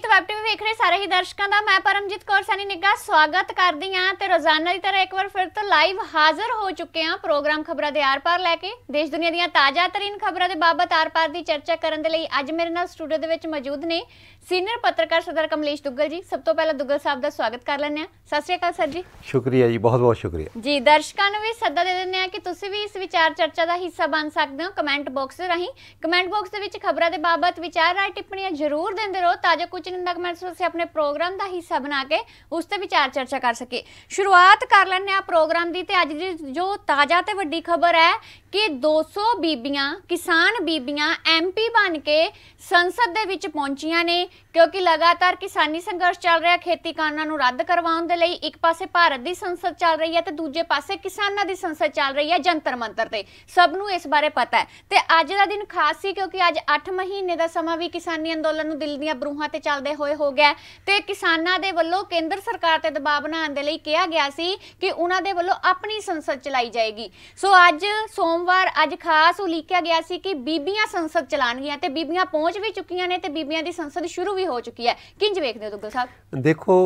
ਸੰਗੀਤ web TV ਵੇਖ ਰਹੇ ਸਾਰੇ ਹੀ ਦਰਸ਼ਕਾਂ ਦਾ ਮੈਂ ਪਰਮਜੀਤ ਕੌਰ ਸੈਣੀ ਨਿੱਗਾ ਸਵਾਗਤ ਕਰਦੀ ਆਂ ਤੇ ਰੋਜ਼ਾਨਾ ਦੀ ਤਰ੍ਹਾਂ ਇੱਕ ਵਾਰ ਫਿਰ ਤੋਂ ਲਾਈਵ ਹਾਜ਼ਰ ਹੋ ਚੁੱਕੇ ਆਂ ਪ੍ਰੋਗਰਾਮ ਖਬਰਾਂ ਦੇ ਆਰ-ਪਾਰ ਲੈ ਕੇ ਦੇਸ਼ ਦੁਨੀਆ ਦੀਆਂ ਤਾਜ਼ਾ ਤਰੀਨ ਖਬਰਾਂ ਦੇ ਬਾਬਤ ਆਰ-ਪਾਰ ਦੀ ਚਰਚਾ ਕਰਨ ਦੇ ਲਈ ਅੱਜ ਮੇਰੇ ਨਾਲ ਸਟੂਡੀਓ ਦੇ ਵਿੱਚ ਮੌਜੂਦ ਨੇ ਸੀਨੀਅਰ ਪੱਤਰਕਾਰ ਸਰਦਾਰ ਕਮਲੇਸ਼ ਦੁੱਗਲ ਜੀ ਸਭ ਤੋਂ ਪਹਿਲਾਂ ਦੁੱਗਲ ਸਾਹਿਬ ਦਾ ਸਵਾਗਤ ਕਰ ਲੈਂਦੇ ਆਂ ਸਤਿ ਸ੍ਰੀ ਅਕਾਲ ਸਰ ਜੀ ਸ਼ੁਕਰੀਆ ਜੀ ਬਹੁਤ-ਬਹੁਤ ਸ਼ੁਕਰੀਆ ਜੀ ਦਰਸ਼ਕਾਂ ਨੂੰ ਵੀ ਸੱਦਾ ਦੇ ਦਿੰਦੇ ਆਂ ਕਿ ਤੁਸੀਂ ਵੀ ਇਸ ਵਿਚਾਰ ਚਰਚਾ ਦਾ ਹਿੱਸਾ ਬਣ ਸਕਦੇ ਹੋ ਕਮੈਂਟ ਬਾਕਸ ਰਾਹੀਂ ਕਮੈਂਟ ਬਾਕਸ ਦੇ ਵਿੱਚ ਖਬਰਾਂ ਦੇ ਬਾਬਤ ਵਿਚਾਰ ਰਾਇ ਟਿੱਪਣੀਆਂ ਜ਼ਰੂਰ ਦਿੰਦੇ ਰਹੋ ਤਾਂ ਜੋ ਕੁਝ ਚੁਣਿੰਦਾ ਕਮੈਂਟਸ ਤੁਸੀਂ ਆਪਣੇ ਪ੍ਰੋਗਰਾਮ ਦਾ ਹਿੱਸਾ ਬਣਾ ਕੇ ਉਸ ਤੇ ਵਿਚਾਰ ਚਰਚਾ ਕਰ ਸਕੇ ਸ਼ੁਰੂਆਤ ਕਰ ਲੈਣੇ ਆ ਪ੍ਰੋਗਰਾਮ ਦੀ ਤੇ ਅੱਜ ਦੀ ਜੋ ਤਾਜ਼ਾ ਤੇ ਵੱਡੀ ਖਬਰ ਹੈ ਕਿ 200 ਬੀਬੀਆਂ ਕਿਸਾਨ ਬੀਬੀਆਂ ਐਮਪੀ ਬਣ ਕੇ ਸੰਸਦ ਦੇ ਵਿੱਚ ਪਹੁੰਚੀਆਂ ਨੇ ਕਿਉਂਕਿ ਲਗਾਤਾਰ ਕਿਸਾਨੀ ਸੰਘਰਸ਼ ਚੱਲ ਰਿਹਾ ਖੇਤੀ ਕਾਨੂੰਨਾਂ ਨੂੰ ਰੱਦ ਕਰਵਾਉਣ ਦੇ ਲਈ ਇੱਕ ਪਾਸੇ ਭਾਰਤ ਦੀ ਸੰਸਦ ਚੱਲ ਰਹੀ ਹੈ ਤੇ ਦੂਜੇ ਪਾਸੇ ਕਿਸਾਨਾਂ ਦੀ ਸੰਸਦ ਚੱਲ ਰਹੀ ਹੈ ਜੰਤਰ ਮੰਤਰ ਤੇ ਸਭ ਨੂੰ ਇਸ ਬਾਰੇ ਪਤਾ ਹੈ ਤੇ ਅੱਜ ਦਾ ਦਿਨ ਖਾਸ ਸੀ ਕਿਉਂਕਿ ਅੱਜ 8 ਮਹੀਨੇ ਦਾ ਸਮਾਂ ਵੀ ਕਿਸਾਨੀ ਅੰਦੋਲਨ ਨੂੰ ਦਿਲ ਦੀਆਂ ਬਰੂਹਾਂ ਤੇ ਚੱਲਦੇ ਹੋਏ ਹੋ ਗਿਆ ਤੇ ਕਿਸਾਨਾਂ ਦੇ ਵੱਲੋਂ ਕੇਂਦਰ ਸਰਕਾਰ ਤੇ ਦਬਾਅ ਬਣਾਉਣ ਦੇ ਲਈ ਕਿਹਾ ਗਿਆ ਸੀ ਕਿ ਉਹਨਾਂ ਦੇ ਵੱਲੋਂ ਆਪਣੀ ਸੰਸਦ ਚਲਾਈ ਜਾਏਗੀ ਸੋ ਅੱਜ ਸੋਮ ਸੋਮਵਾਰ ਅੱਜ ਖਾਸ ਉਲੀਕਿਆ ਗਿਆ ਸੀ ਕਿ ਬੀਬੀਆਂ ਸੰਸਦ ਚਲਾਣਗੀਆਂ ਤੇ ਬੀਬੀਆਂ ਪਹੁੰਚ ਵੀ ਚੁੱਕੀਆਂ ਨੇ ਤੇ ਬੀਬੀਆਂ ਦੀ ਸੰਸਦ ਸ਼ੁਰੂ ਵੀ ਹੋ ਚੁੱਕੀ ਹੈ ਕਿੰਜ ਵੇਖਦੇ ਹੋ ਦੁੱਗਲ ਸਾਹਿਬ ਦੇਖੋ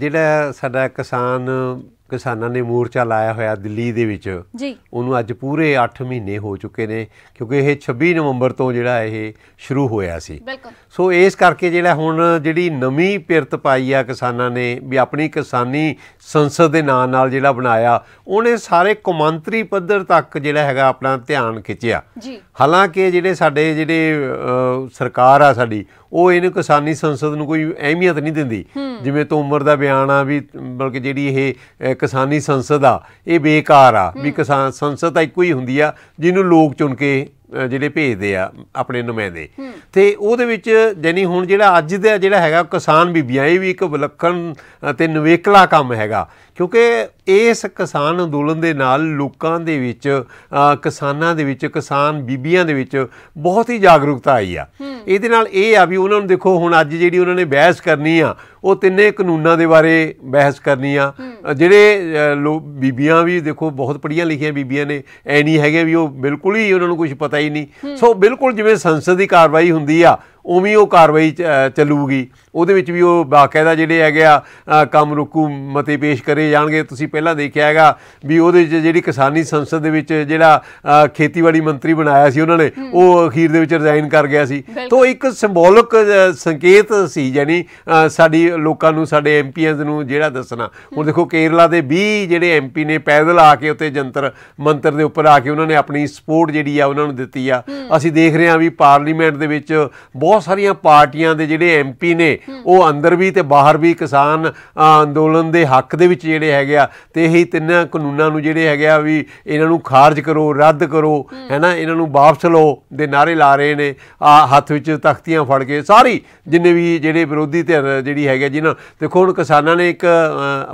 ਜਿਹੜਾ ਸਾਡਾ ਕਿਸਾਨ ਕਿਸਾਨਾਂ ਨੇ ਮੋਰਚਾ ਲਾਇਆ ਹੋਇਆ ਦਿੱਲੀ ਦੇ ਵਿੱਚ ਜੀ ਉਹਨੂੰ ਅੱਜ ਪੂਰੇ 8 ਮਹੀਨੇ ਹੋ ਚੁੱਕੇ ਨੇ ਕਿਉਂਕਿ ਇਹ 26 ਨਵੰਬਰ ਤੋਂ ਜਿਹੜਾ ਇਹ ਸ਼ੁਰੂ ਹੋਇਆ ਸੀ ਸੋ ਇਸ ਕਰਕੇ ਜਿਹੜਾ ਹੁਣ ਜਿਹੜੀ ਨਵੀਂ ਪਿਰਤ ਪਾਈ ਆ ਕਿਸਾਨਾਂ ਨੇ ਵੀ ਆਪਣੀ ਕਿਸਾਨੀ ਸੰਸਦ ਦੇ ਨਾਂ ਨਾਲ ਜਿਹੜਾ ਬਣਾਇਆ ਉਹਨੇ ਸਾਰੇ ਕੌਮਾਂਤਰੀ ਪੱਧਰ ਤੱਕ ਜਿਹੜਾ ਹੈਗਾ ਆਪਣਾ ਧਿਆਨ ਖਿੱਚਿਆ ਜੀ ਹਾਲਾਂਕਿ ਜਿਹੜੇ ਸਾਡੇ ਜਿਹੜੇ ਸਰਕਾਰ ਆ ਸਾਡੀ ਉਹ ਇਹਨੂੰ ਕਿਸਾਨੀ ਸੰਸਦ ਨੂੰ ਕੋਈ ਅਹਿਮੀਅਤ ਨਹੀਂ ਦਿੰਦੀ ਜਿਵੇਂ ਤੋਂ ਉਮਰ ਦਾ ਬਿਆਨ ਆ ਵੀ ਬਲਕਿ ਜਿਹੜੀ ਇਹ ਕਿਸਾਨੀ ਸੰਸਦ ਆ ਇਹ ਬੇਕਾਰ ਆ ਵੀ ਕਿਸਾਨ ਸੰਸਦ ਤਾਂ ਇੱਕੋ ਹੀ ਹੁੰਦੀ ਆ ਜਿਹਨੂੰ ਲੋਕ ਚੁਣ ਕੇ ਜਿਹੜੇ ਭੇਜਦੇ ਆ ਆਪਣੇ ਨੁਮਾਇੰਦੇ ਤੇ ਉਹਦੇ ਵਿੱਚ ਜੈਨੀ ਹੁਣ ਜਿਹੜਾ ਅੱਜ ਦਾ ਜਿਹੜਾ ਹੈਗਾ ਕਿਸਾਨ ਬੀਬੀਆਂ ਇਹ ਵੀ ਇੱਕ ਵਿਲੱਖਣ ਤੇ ਨਵੇਕਲਾ ਕੰਮ ਹੈਗਾ ਕਿਉਂਕਿ ਇਸ ਕਿਸਾਨ ਅੰਦੋਲਨ ਦੇ ਨਾਲ ਲੋਕਾਂ ਦੇ ਵਿੱਚ ਕਿਸਾਨਾਂ ਦੇ ਵਿੱਚ ਕਿਸਾਨ ਬੀਬੀਆਂ ਦੇ ਵਿੱਚ ਬਹੁਤ ਹੀ ਜਾਗਰੂਕਤਾ ਆਈ ਆ ਇਹਦੇ ਨਾਲ ਇਹ ਆ ਵੀ ਉਹਨਾਂ ਨੂੰ ਦੇਖੋ ਹੁਣ ਅੱਜ ਜਿਹੜੀ ਉਹਨਾਂ ਨੇ ਬਹਿਸ ਕਰਨੀ ਆ ਉਹ ਤਿੰਨੇ ਕਾਨੂੰਨਾਂ ਦੇ ਬਾਰੇ ਬਹਿਸ ਕਰਨੀ ਆ ਜਿਹੜੇ ਬੀਬੀਆਂ ਵੀ ਦੇਖੋ ਬਹੁਤ ਪੜੀਆਂ ਲਿਖੀਆਂ ਬੀਬੀਆਂ ਨੇ ਐ ਨਹੀਂ ਹੈਗੇ ਵੀ ਉਹ ਬਿਲਕੁਲ ਹੀ ਉਹਨਾਂ ਨੂੰ ਕੁਝ ਪਤਾ ਹੀ ਨਹੀਂ ਸੋ ਬਿਲਕੁਲ ਜਿਵੇਂ ਸੰਸਦ ਦੀ ਕਾਰਵਾਈ ਹੁੰਦੀ ਆ ਉਵੇਂ ਉਹ ਕਾਰਵਾਈ ਚੱਲੂਗੀ ਉਹਦੇ ਵਿੱਚ ਵੀ ਉਹ ਬਾਕਾਇਦਾ ਜਿਹੜੇ ਹੈਗੇ ਆ ਕੰਮ ਰੁਕੂ ਮਤੇ ਪੇਸ਼ ਕਰੇ ਜਾਣਗੇ ਤੁਸੀਂ ਪਹਿਲਾਂ ਦੇਖਿਆ ਹੈਗਾ ਵੀ ਉਹਦੇ ਵਿੱਚ ਜਿਹੜੀ ਕਿਸਾਨੀ ਸੰਸਦ ਦੇ ਵਿੱਚ ਜਿਹੜਾ ਖੇਤੀਬਾੜੀ ਮੰਤਰੀ ਬਣਾਇਆ ਸੀ ਉਹਨਾਂ ਨੇ ਉਹ ਅਖੀਰ ਦੇ ਵਿੱਚ ਰਿਜ਼ਾਈਨ ਕਰ ਗਿਆ ਸੀ ਤੋਂ ਇੱਕ ਸਿੰਬੋਲਿਕ ਸੰਕੇਤ ਸੀ ਯਾਨੀ ਸਾਡੀ ਲੋਕਾਂ ਨੂੰ ਸਾਡੇ ਐਮਪੀਆਂ ਨੂੰ ਜਿਹੜਾ ਦੱਸਣਾ ਹੁਣ ਦੇਖੋ ਕੇਰਲਾ ਦੇ 20 ਜਿਹੜੇ ਐਮਪੀ ਨੇ ਪੈਦਲ ਆ ਕੇ ਉੱਤੇ ਜੰਤਰ ਮੰਤਰ ਦੇ ਉੱਪਰ ਆ ਕੇ ਉਹਨਾਂ ਨੇ ਆਪਣੀ ਸਪੋਰਟ ਜਿਹੜੀ ਆ ਉਹਨਾਂ ਨੂੰ ਦਿੱਤੀ ਆ ਅਸੀਂ ਦੇਖ ਰਹੇ ਹਾਂ ਵੀ ਪਾਰਲੀਮੈਂਟ ਦੇ ਵਿੱਚ ਬਹੁਤ ਬਹੁਤ ਸਾਰੀਆਂ ਪਾਰਟੀਆਂ ਦੇ ਜਿਹੜੇ ਐਮਪੀ ਨੇ ਉਹ ਅੰਦਰ ਵੀ ਤੇ ਬਾਹਰ ਵੀ ਕਿਸਾਨ ਅੰਦੋਲਨ ਦੇ ਹੱਕ ਦੇ ਵਿੱਚ ਜਿਹੜੇ ਹੈਗੇ ਆ ਤੇ ਇਹੀ ਤਿੰਨਾਂ ਕਾਨੂੰਨਾਂ ਨੂੰ ਜਿਹੜੇ ਹੈਗੇ ਆ ਵੀ ਇਹਨਾਂ ਨੂੰ ਖਾਰਜ ਕਰੋ ਰੱਦ ਕਰੋ ਹੈਨਾ ਇਹਨਾਂ ਨੂੰ ਵਾਪਸ ਲਓ ਦੇ ਨਾਰੇ ਲਾ ਰਹੇ ਨੇ ਆ ਹੱਥ ਵਿੱਚ ਤਖਤੀਆਂ ਫੜ ਕੇ ਸਾਰੀ ਜਿੰਨੇ ਵੀ ਜਿਹੜੇ ਵਿਰੋਧੀ ਧਿਰ ਜਿਹੜੀ ਹੈਗੇ ਜਿਨ੍ਹਾਂ ਦੇਖੋ ਹੁਣ ਕਿਸਾਨਾਂ ਨੇ ਇੱਕ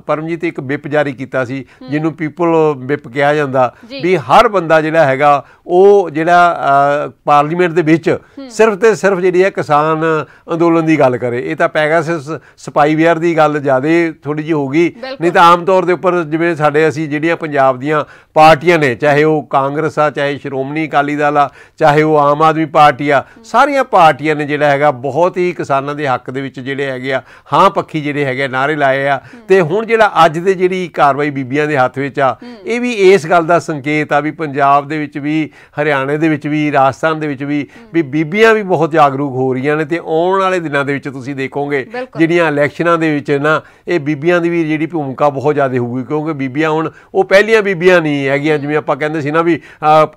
ਪਰਮਜੀਤ ਇੱਕ ਵਿਪ ਜਾਰੀ ਕੀਤਾ ਸੀ ਜਿਹਨੂੰ ਪੀਪਲ ਵਿਪ ਕਿਹਾ ਜਾਂਦਾ ਵੀ ਹਰ ਬੰਦਾ ਜਿਹੜਾ ਹੈਗਾ ਉਹ ਜਿਹੜਾ ਪਾਰਲੀਮੈਂਟ ਦੇ ਵਿੱਚ ਸਿਰਫ ਤੇ ਸਿਰਫ ਜਿਹੜੀ ਇਹ ਕਿਸਾਨ ਅੰਦੋਲਨ ਦੀ ਗੱਲ ਕਰੇ ਇਹ ਤਾਂ ਪੈਗਾਸਸ ਸਪਾਈ ਵੇਅਰ ਦੀ ਗੱਲ ਜ਼ਿਆਦਾ ਥੋੜੀ ਜੀ ਹੋ ਗਈ ਨਹੀਂ ਤਾਂ ਆਮ ਤੌਰ ਦੇ ਉੱਪਰ ਜਿਵੇਂ ਸਾਡੇ ਅਸੀਂ ਜਿਹੜੀਆਂ ਪੰਜਾਬ ਦੀਆਂ ਪਾਰਟੀਆਂ ਨੇ ਚਾਹੇ ਉਹ ਕਾਂਗਰਸ ਆ ਚਾਹੇ ਸ਼੍ਰੋਮਣੀ ਅਕਾਲੀ ਦਲ ਆ ਚਾਹੇ ਉਹ ਆਮ ਆਦਮੀ ਪਾਰਟੀ ਆ ਸਾਰੀਆਂ ਪਾਰਟੀਆਂ ਨੇ ਜਿਹੜਾ ਹੈਗਾ ਬਹੁਤ ਹੀ ਕਿਸਾਨਾਂ ਦੇ ਹੱਕ ਦੇ ਵਿੱਚ ਜਿਹੜੇ ਹੈਗੇ ਆ ਹਾਂ ਪੱਖੀ ਜਿਹੜੇ ਹੈਗੇ ਨਾਰੇ ਲਾਏ ਆ ਤੇ ਹੁਣ ਜਿਹੜਾ ਅੱਜ ਦੇ ਜਿਹੜੀ ਕਾਰਵਾਈ ਬੀਬੀਆਂ ਦੇ ਹੱਥ ਵਿੱਚ ਆ ਇਹ ਵੀ ਇਸ ਗੱਲ ਦਾ ਸੰਕੇਤ ਆ ਵੀ ਪੰਜਾਬ ਦੇ ਵਿੱਚ ਵੀ ਹਰਿਆਣੇ ਦੇ ਵਿੱਚ ਵੀ ਰਾਜਸਥਾਨ ਦੇ ਵਿੱਚ ਵੀ ਵੀ ਬੀਬੀਆਂ ਵੀ ਬਹੁਤ ਜਾਗਰੂਕ ਹੋ ਰਹੀਆਂ ਨੇ ਤੇ ਆਉਣ ਵਾਲੇ ਦਿਨਾਂ ਦੇ ਵਿੱਚ ਤੁਸੀਂ ਦੇਖੋਗੇ ਜਿਹੜੀਆਂ ਇਲੈਕਸ਼ਨਾਂ ਦੇ ਵਿੱਚ ਨਾ ਇਹ ਬੀਬੀਆਂ ਦੀ ਵੀ ਜਿਹੜੀ ਭੂਮਿਕਾ ਬਹੁਤ ਜ਼ਿਆਦਾ ਹੋਊਗੀ ਕਿਉਂਕਿ ਬੀਬੀਆਂ ਹੁਣ ਉਹ ਪਹਿਲੀਆਂ ਬੀਬੀਆਂ ਨਹੀਂ ਹੈਗੀਆਂ ਜਿਵੇਂ ਆਪਾਂ ਕਹਿੰਦੇ ਸੀ ਨਾ ਵੀ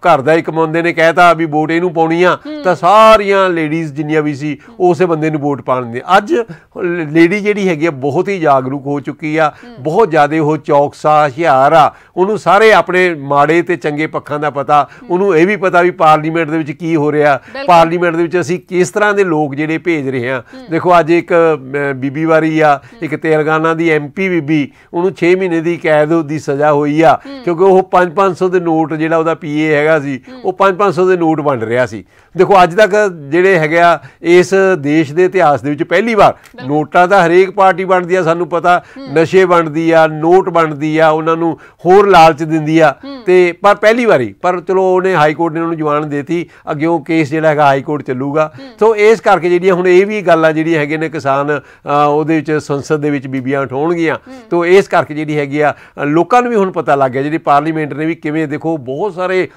ਘਰ ਦਾ ਹੀ ਕਮਾਉਂਦੇ ਨੇ ਕਹਿਤਾ ਵੀ ਵੋਟ ਇਹਨੂੰ ਪਾਉਣੀ ਆ ਤਾਂ ਸਾਰੀਆਂ ਲੇਡੀਜ਼ ਜਿੰਨੀਆਂ ਵੀ ਸੀ ਉਸੇ ਬੰਦੇ ਨੂੰ ਵੋਟ ਪਾਉਣ ਦੇ ਅੱਜ ਲੇਡੀ ਜਿਹੜੀ ਹੈਗੀ ਆ ਬਹੁਤ ਹੀ ਜਾਗਰੂਕ ਹੋ ਚੁੱਕੀ ਆ ਬਹੁਤ ਜ਼ਿਆਦਾ ਉਹ ਚੌਕਸਾ ਹਿਆਰ ਆ ਉਹਨੂੰ ਸਾਰੇ ਆਪਣੇ ਮਾੜੇ ਤੇ ਚੰਗੇ ਪੱਖਾਂ ਦਾ ਪਤਾ ਉਹਨੂੰ ਇਹ ਵੀ ਪਤਾ ਵੀ ਪਾਰਲੀਮੈਂਟ ਦੇ ਵਿੱਚ ਕੀ ਹੋ ਰਿਹਾ ਪਾਰਲੀਮੈਂਟ ਦੇ ਵਿੱਚ ਅਸੀਂ ਕਿਸ ਤਰ੍ਹਾਂ ਤਰ੍ਹਾਂ ਦੇ ਲੋਕ ਜਿਹੜੇ ਭੇਜ ਰਹੇ ਆ ਦੇਖੋ ਅੱਜ ਇੱਕ ਬੀਬੀ ਵਾਰੀ ਆ ਇੱਕ ਤੇਲਗਾਨਾ ਦੀ ਐਮਪੀ ਬੀਬੀ ਉਹਨੂੰ 6 ਮਹੀਨੇ ਦੀ ਕੈਦ ਦੀ ਸਜ਼ਾ ਹੋਈ ਆ ਕਿਉਂਕਿ ਉਹ 5-500 ਦੇ ਨੋਟ ਜਿਹੜਾ ਉਹਦਾ ਪੀਏ ਹੈਗਾ ਸੀ ਉਹ 5-500 ਦੇ ਨੋਟ ਵੰਡ ਰਿਹਾ ਸੀ ਦੇਖੋ ਅੱਜ ਤੱਕ ਜਿਹੜੇ ਹੈਗੇ ਆ ਇਸ ਦੇਸ਼ ਦੇ ਇਤਿਹਾਸ ਦੇ ਵਿੱਚ ਪਹਿਲੀ ਵਾਰ ਨੋਟਾਂ ਦਾ ਹਰੇਕ ਪਾਰਟੀ ਵੰਡਦੀ ਆ ਸਾਨੂੰ ਪਤਾ ਨਸ਼ੇ ਵੰਡਦੀ ਆ ਨੋਟ ਵੰਡਦੀ ਆ ਉਹਨਾਂ ਨੂੰ ਹੋਰ ਲਾਲਚ ਦਿੰਦੀ ਆ ਤੇ ਪਰ ਪਹਿਲੀ ਵਾਰੀ ਪਰ ਚਲੋ ਉਹਨੇ ਹਾਈ ਕੋਰਟ ਨੇ ਉਹਨੂੰ ਜਵਾਨ ਦੇਤੀ ਅੱਗੇ ਉਹ ਕੇਸ ਜਿਹੜਾ ਹੈਗਾ ਹਾਈ ਕੋਰਟ ਚੱਲੂਗਾ ਸੋ ਇਸ ਕਰਕੇ ਜਿਹੜੀਆਂ ਹੁਣ ਇਹ ਵੀ ਗੱਲਾਂ ਜਿਹੜੀਆਂ ਹੈਗੇ ਨੇ ਕਿਸਾਨ ਉਹਦੇ ਵਿੱਚ ਸੰਸਦ ਦੇ ਵਿੱਚ ਬੀਬੀਆਂ ਉਠਾਉਣਗੀਆਂ ਤੋਂ ਇਸ ਕਰਕੇ ਜਿਹੜੀ ਹੈਗੀ ਆ ਲੋਕਾਂ ਨੂੰ ਵੀ ਹੁਣ ਪਤਾ ਲੱਗ ਗਿਆ ਜਿਹੜੀ ਪਾਰਲੀਮੈਂਟ ਨੇ ਵੀ ਕਿਵੇਂ ਦੇਖੋ ਬਹੁਤ ਸਾਰੇ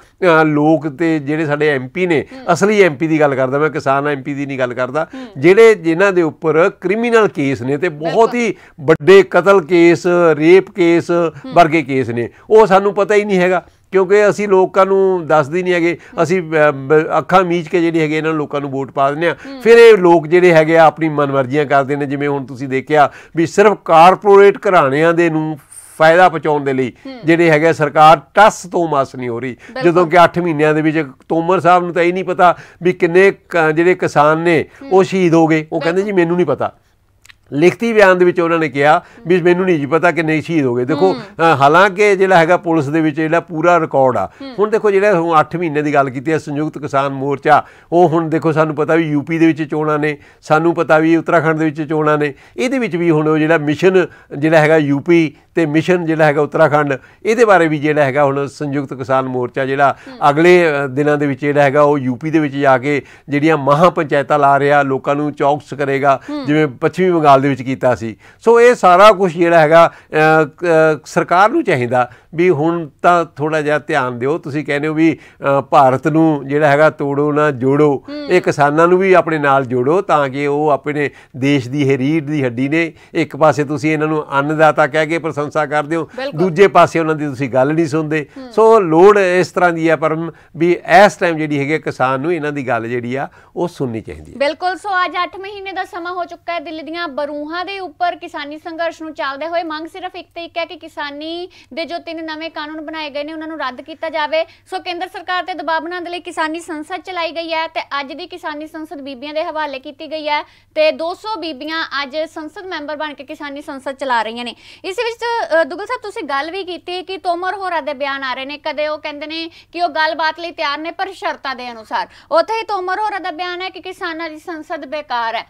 ਲੋਕ ਤੇ ਜਿਹੜੇ ਸਾਡੇ ਐਮਪੀ ਨੇ ਅਸਲੀ ਐਮਪੀ ਦੀ ਗੱਲ ਕਰਦਾ ਮੈਂ ਕਿਸਾਨ ਐਮਪੀ ਦੀ ਨਹੀਂ ਗੱਲ ਕਰਦਾ ਜਿਹੜੇ ਜਿਨ੍ਹਾਂ ਦੇ ਉੱਪਰ ਕ੍ਰਿਮੀਨਲ ਕੇਸ ਨੇ ਤੇ ਬਹੁਤ ਹੀ ਵੱਡੇ ਕਤਲ ਕੇਸ ਰੇਪ ਕੇਸ ਵਰਗੇ ਕੇਸ ਨੇ ਉਹ ਸਾਨੂੰ ਪਤਾ ਹੀ ਨਹੀਂ ਹੈਗਾ ਕਿਉਂਕਿ ਅਸੀਂ ਲੋਕਾਂ ਨੂੰ ਦੱਸਦੇ ਨਹੀਂ ਹੈਗੇ ਅਸੀਂ ਅੱਖਾਂ ਮੀਚ ਕੇ ਜਿਹੜੇ ਹੈਗੇ ਇਹਨਾਂ ਲੋਕਾਂ ਨੂੰ ਵੋਟ ਪਾ ਦਿੰਦੇ ਆ ਫਿਰ ਇਹ ਲੋਕ ਜਿਹੜੇ ਹੈਗੇ ਆ ਆਪਣੀ ਮਨਮਰਜ਼ੀਆਂ ਕਰਦੇ ਨੇ ਜਿਵੇਂ ਹੁਣ ਤੁਸੀਂ ਦੇਖਿਆ ਵੀ ਸਿਰਫ ਕਾਰਪੋਰੇਟ ਘਰਾਣਿਆਂ ਦੇ ਨੂੰ ਫਾਇਦਾ ਪਹੁੰਚਾਉਣ ਦੇ ਲਈ ਜਿਹੜੇ ਹੈਗੇ ਸਰਕਾਰ ਟੱਸ ਤੋਂ ਮਾਸ ਨਹੀਂ ਹੋ ਰਹੀ ਜਦੋਂ ਕਿ 8 ਮਹੀਨਿਆਂ ਦੇ ਵਿੱਚ ਤੋਮਰ ਸਾਹਿਬ ਨੂੰ ਤਾਂ ਇਹ ਨਹੀਂ ਪਤਾ ਵੀ ਕਿੰਨੇ ਜਿਹੜੇ ਕਿਸਾਨ ਨੇ ਉਹ ਸ਼ਹੀਦ ਹੋ ਗਏ ਉਹ ਕਹਿੰਦੇ ਜੀ ਮੈਨੂੰ ਨਹੀਂ ਪਤਾ ਲਿਖਤੀ ਬਿਆਨ ਦੇ ਵਿੱਚ ਉਹਨਾਂ ਨੇ ਕਿਹਾ ਵੀ ਮੈਨੂੰ ਨਹੀਂ ਜੀ ਪਤਾ ਕਿ ਨਹੀਂ ਸ਼ਹੀਦ ਹੋ ਗਏ ਦੇਖੋ ਹਾਲਾਂਕਿ ਜਿਹੜਾ ਹੈਗਾ ਪੁਲਿਸ ਦੇ ਵਿੱਚ ਜਿਹੜਾ ਪੂਰਾ ਰਿਕਾਰਡ ਆ ਹੁਣ ਦੇਖੋ ਜਿਹੜਾ 8 ਮਹੀਨੇ ਦੀ ਗੱਲ ਕੀਤੀ ਹੈ ਸੰਯੁਕਤ ਕਿਸਾਨ ਮੋਰਚਾ ਉਹ ਹੁਣ ਦੇਖੋ ਸਾਨੂੰ ਪਤਾ ਵੀ ਯੂਪੀ ਦੇ ਵਿੱਚ ਚੋਣਾਂ ਨੇ ਸਾਨੂੰ ਪਤਾ ਵੀ ਉੱਤਰਾਖੰਡ ਦੇ ਵਿੱਚ ਚੋਣਾਂ ਨੇ ਇਹਦੇ ਵਿੱਚ ਵੀ ਹੁਣ ਉਹ ਜਿਹੜਾ ਮਿਸ਼ਨ ਜਿਹੜਾ ਹੈਗਾ ਯੂਪੀ ਤੇ ਮਿਸ਼ਨ ਜਿਹੜਾ ਹੈਗਾ ਉੱਤਰਾਖੰਡ ਇਹਦੇ ਬਾਰੇ ਵੀ ਜਿਹੜਾ ਹੈਗਾ ਹੁਣ ਸੰਯੁਕਤ ਕਿਸਾਨ ਮੋਰਚਾ ਜਿਹੜਾ ਅਗਲੇ ਦਿਨਾਂ ਦੇ ਵਿੱਚ ਜਿਹੜਾ ਹੈਗਾ ਉਹ ਯੂਪੀ ਦੇ ਵਿੱਚ ਜਾ ਕੇ ਜਿਹੜੀਆਂ ਮਹਾ ਪੰਚਾਇਤਾਂ ਲਾ ਰਿਹਾ ਲੋਕਾਂ ਨੂੰ ਚੌਕਸ ਕਰੇਗਾ ਜਿਵੇਂ ਪੱਛਮੀ ਬੰਗਾਲ ਦੇ ਵਿੱਚ ਕੀਤਾ ਸੀ ਸੋ ਇਹ ਸਾਰਾ ਕੁਝ ਜਿਹੜਾ ਹੈਗਾ ਸਰਕਾਰ ਨੂੰ ਚਾਹੀਦਾ ਵੀ ਹੁਣ ਤਾਂ ਥੋੜਾ ਜਿਹਾ ਧਿਆਨ ਦਿਓ ਤੁਸੀਂ ਕਹਿੰਦੇ ਹੋ ਵੀ ਭਾਰਤ ਨੂੰ ਜਿਹੜਾ ਹੈਗਾ ਤੋੜੋ ਨਾ ਜੋੜੋ ਇਹ ਕਿਸਾਨਾਂ ਨੂੰ ਵੀ ਆਪਣੇ ਨਾਲ ਜੋੜੋ ਤਾਂ ਕਿ ਉਹ ਆਪਣੇ ਦੇਸ਼ ਦੀ ਇਹ ਰੀੜ ਦੀ ਹੱਡੀ ਨੇ ਇੱਕ ਪਾਸੇ ਤੁਸੀਂ ਇਹਨਾਂ ਨੂੰ ਅੰਨਦਾਤਾ ਕਹਿ ਕੇ ਪਰ ਪ੍ਰਸ਼ੰਸਾ ਕਰਦੇ ਹੋ ਦੂਜੇ ਪਾਸੇ ਉਹਨਾਂ ਦੀ ਤੁਸੀਂ ਗੱਲ ਨਹੀਂ ਸੁਣਦੇ ਸੋ ਲੋੜ ਇਸ ਤਰ੍ਹਾਂ ਦੀ ਹੈ ਪਰ ਵੀ ਇਸ ਟਾਈਮ ਜਿਹੜੀ ਹੈਗੇ ਕਿਸਾਨ ਨੂੰ ਇਹਨਾਂ ਦੀ ਗੱਲ ਜਿਹੜੀ ਆ ਉਹ ਸੁਣਨੀ ਚਾਹੀਦੀ ਹੈ ਬਿਲਕੁਲ ਸੋ ਅੱਜ 8 ਮਹੀਨੇ ਦਾ ਸਮਾਂ ਹੋ ਚੁੱਕਾ ਹੈ ਦਿੱਲੀ ਦੀਆਂ ਬਰੂਹਾਂ ਦੇ ਉੱਪਰ ਕਿਸਾਨੀ ਸੰਘਰਸ਼ ਨੂੰ ਚੱਲਦੇ ਹੋਏ ਮੰਗ ਸਿਰਫ ਇੱਕ ਤੇ ਇੱਕ ਹੈ ਕਿ ਕਿਸਾਨੀ ਦੇ ਜੋ ਤਿੰਨ ਨਵੇਂ ਕਾਨੂੰਨ ਬਣਾਏ ਗਏ ਨੇ ਉਹਨਾਂ ਨੂੰ ਰੱਦ ਕੀਤਾ ਜਾਵੇ ਸੋ ਕੇਂਦਰ ਸਰਕਾਰ ਤੇ ਦਬਾਅ ਬਣਾਉਣ ਦੇ ਲਈ ਕਿਸਾਨੀ ਸੰਸਦ ਚਲਾਈ ਗਈ ਹੈ ਤੇ ਅੱਜ ਦੀ ਕਿਸਾਨੀ ਸੰਸਦ ਬੀਬੀਆਂ ਦੇ ਹਵਾਲੇ ਕੀਤੀ ਗਈ ਹੈ ਤੇ 200 ਬੀਬੀਆਂ ਅੱਜ ਸੰਸਦ ਮੈਂਬਰ ਬਣ ਕੇ ਕਿਸਾਨੀ ਸੰਸਦ ਚਲਾ ਰਹੀਆਂ ਨੇ ਇਸ ਵਿੱਚ ਦੁਗਲ ਸਾਹਿਬ ਤੁਸੀਂ ਗੱਲ ਵੀ ਕੀਤੀ ਕਿ ਤੋਮਰ ਹੋਰਾਂ ਦੇ ਬਿਆਨ ਆ ਰਹੇ ਨੇ ਕਦੇ ਉਹ ਕਹਿੰਦੇ ਨੇ ਕਿ ਉਹ ਗੱਲਬਾਤ ਲਈ ਤਿਆਰ ਨੇ ਪਰ ਸ਼ਰਤਾਂ ਦੇ ਅਨੁਸਾਰ ਉੱਥੇ ਹੀ ਤੋਮਰ ਹੋਰਾਂ ਦਾ ਬਿਆਨ ਹੈ ਕਿ ਕਿਸਾਨਾਂ ਦੀ ਸੰਸਦ ਬੇਕਾਰ ਹੈ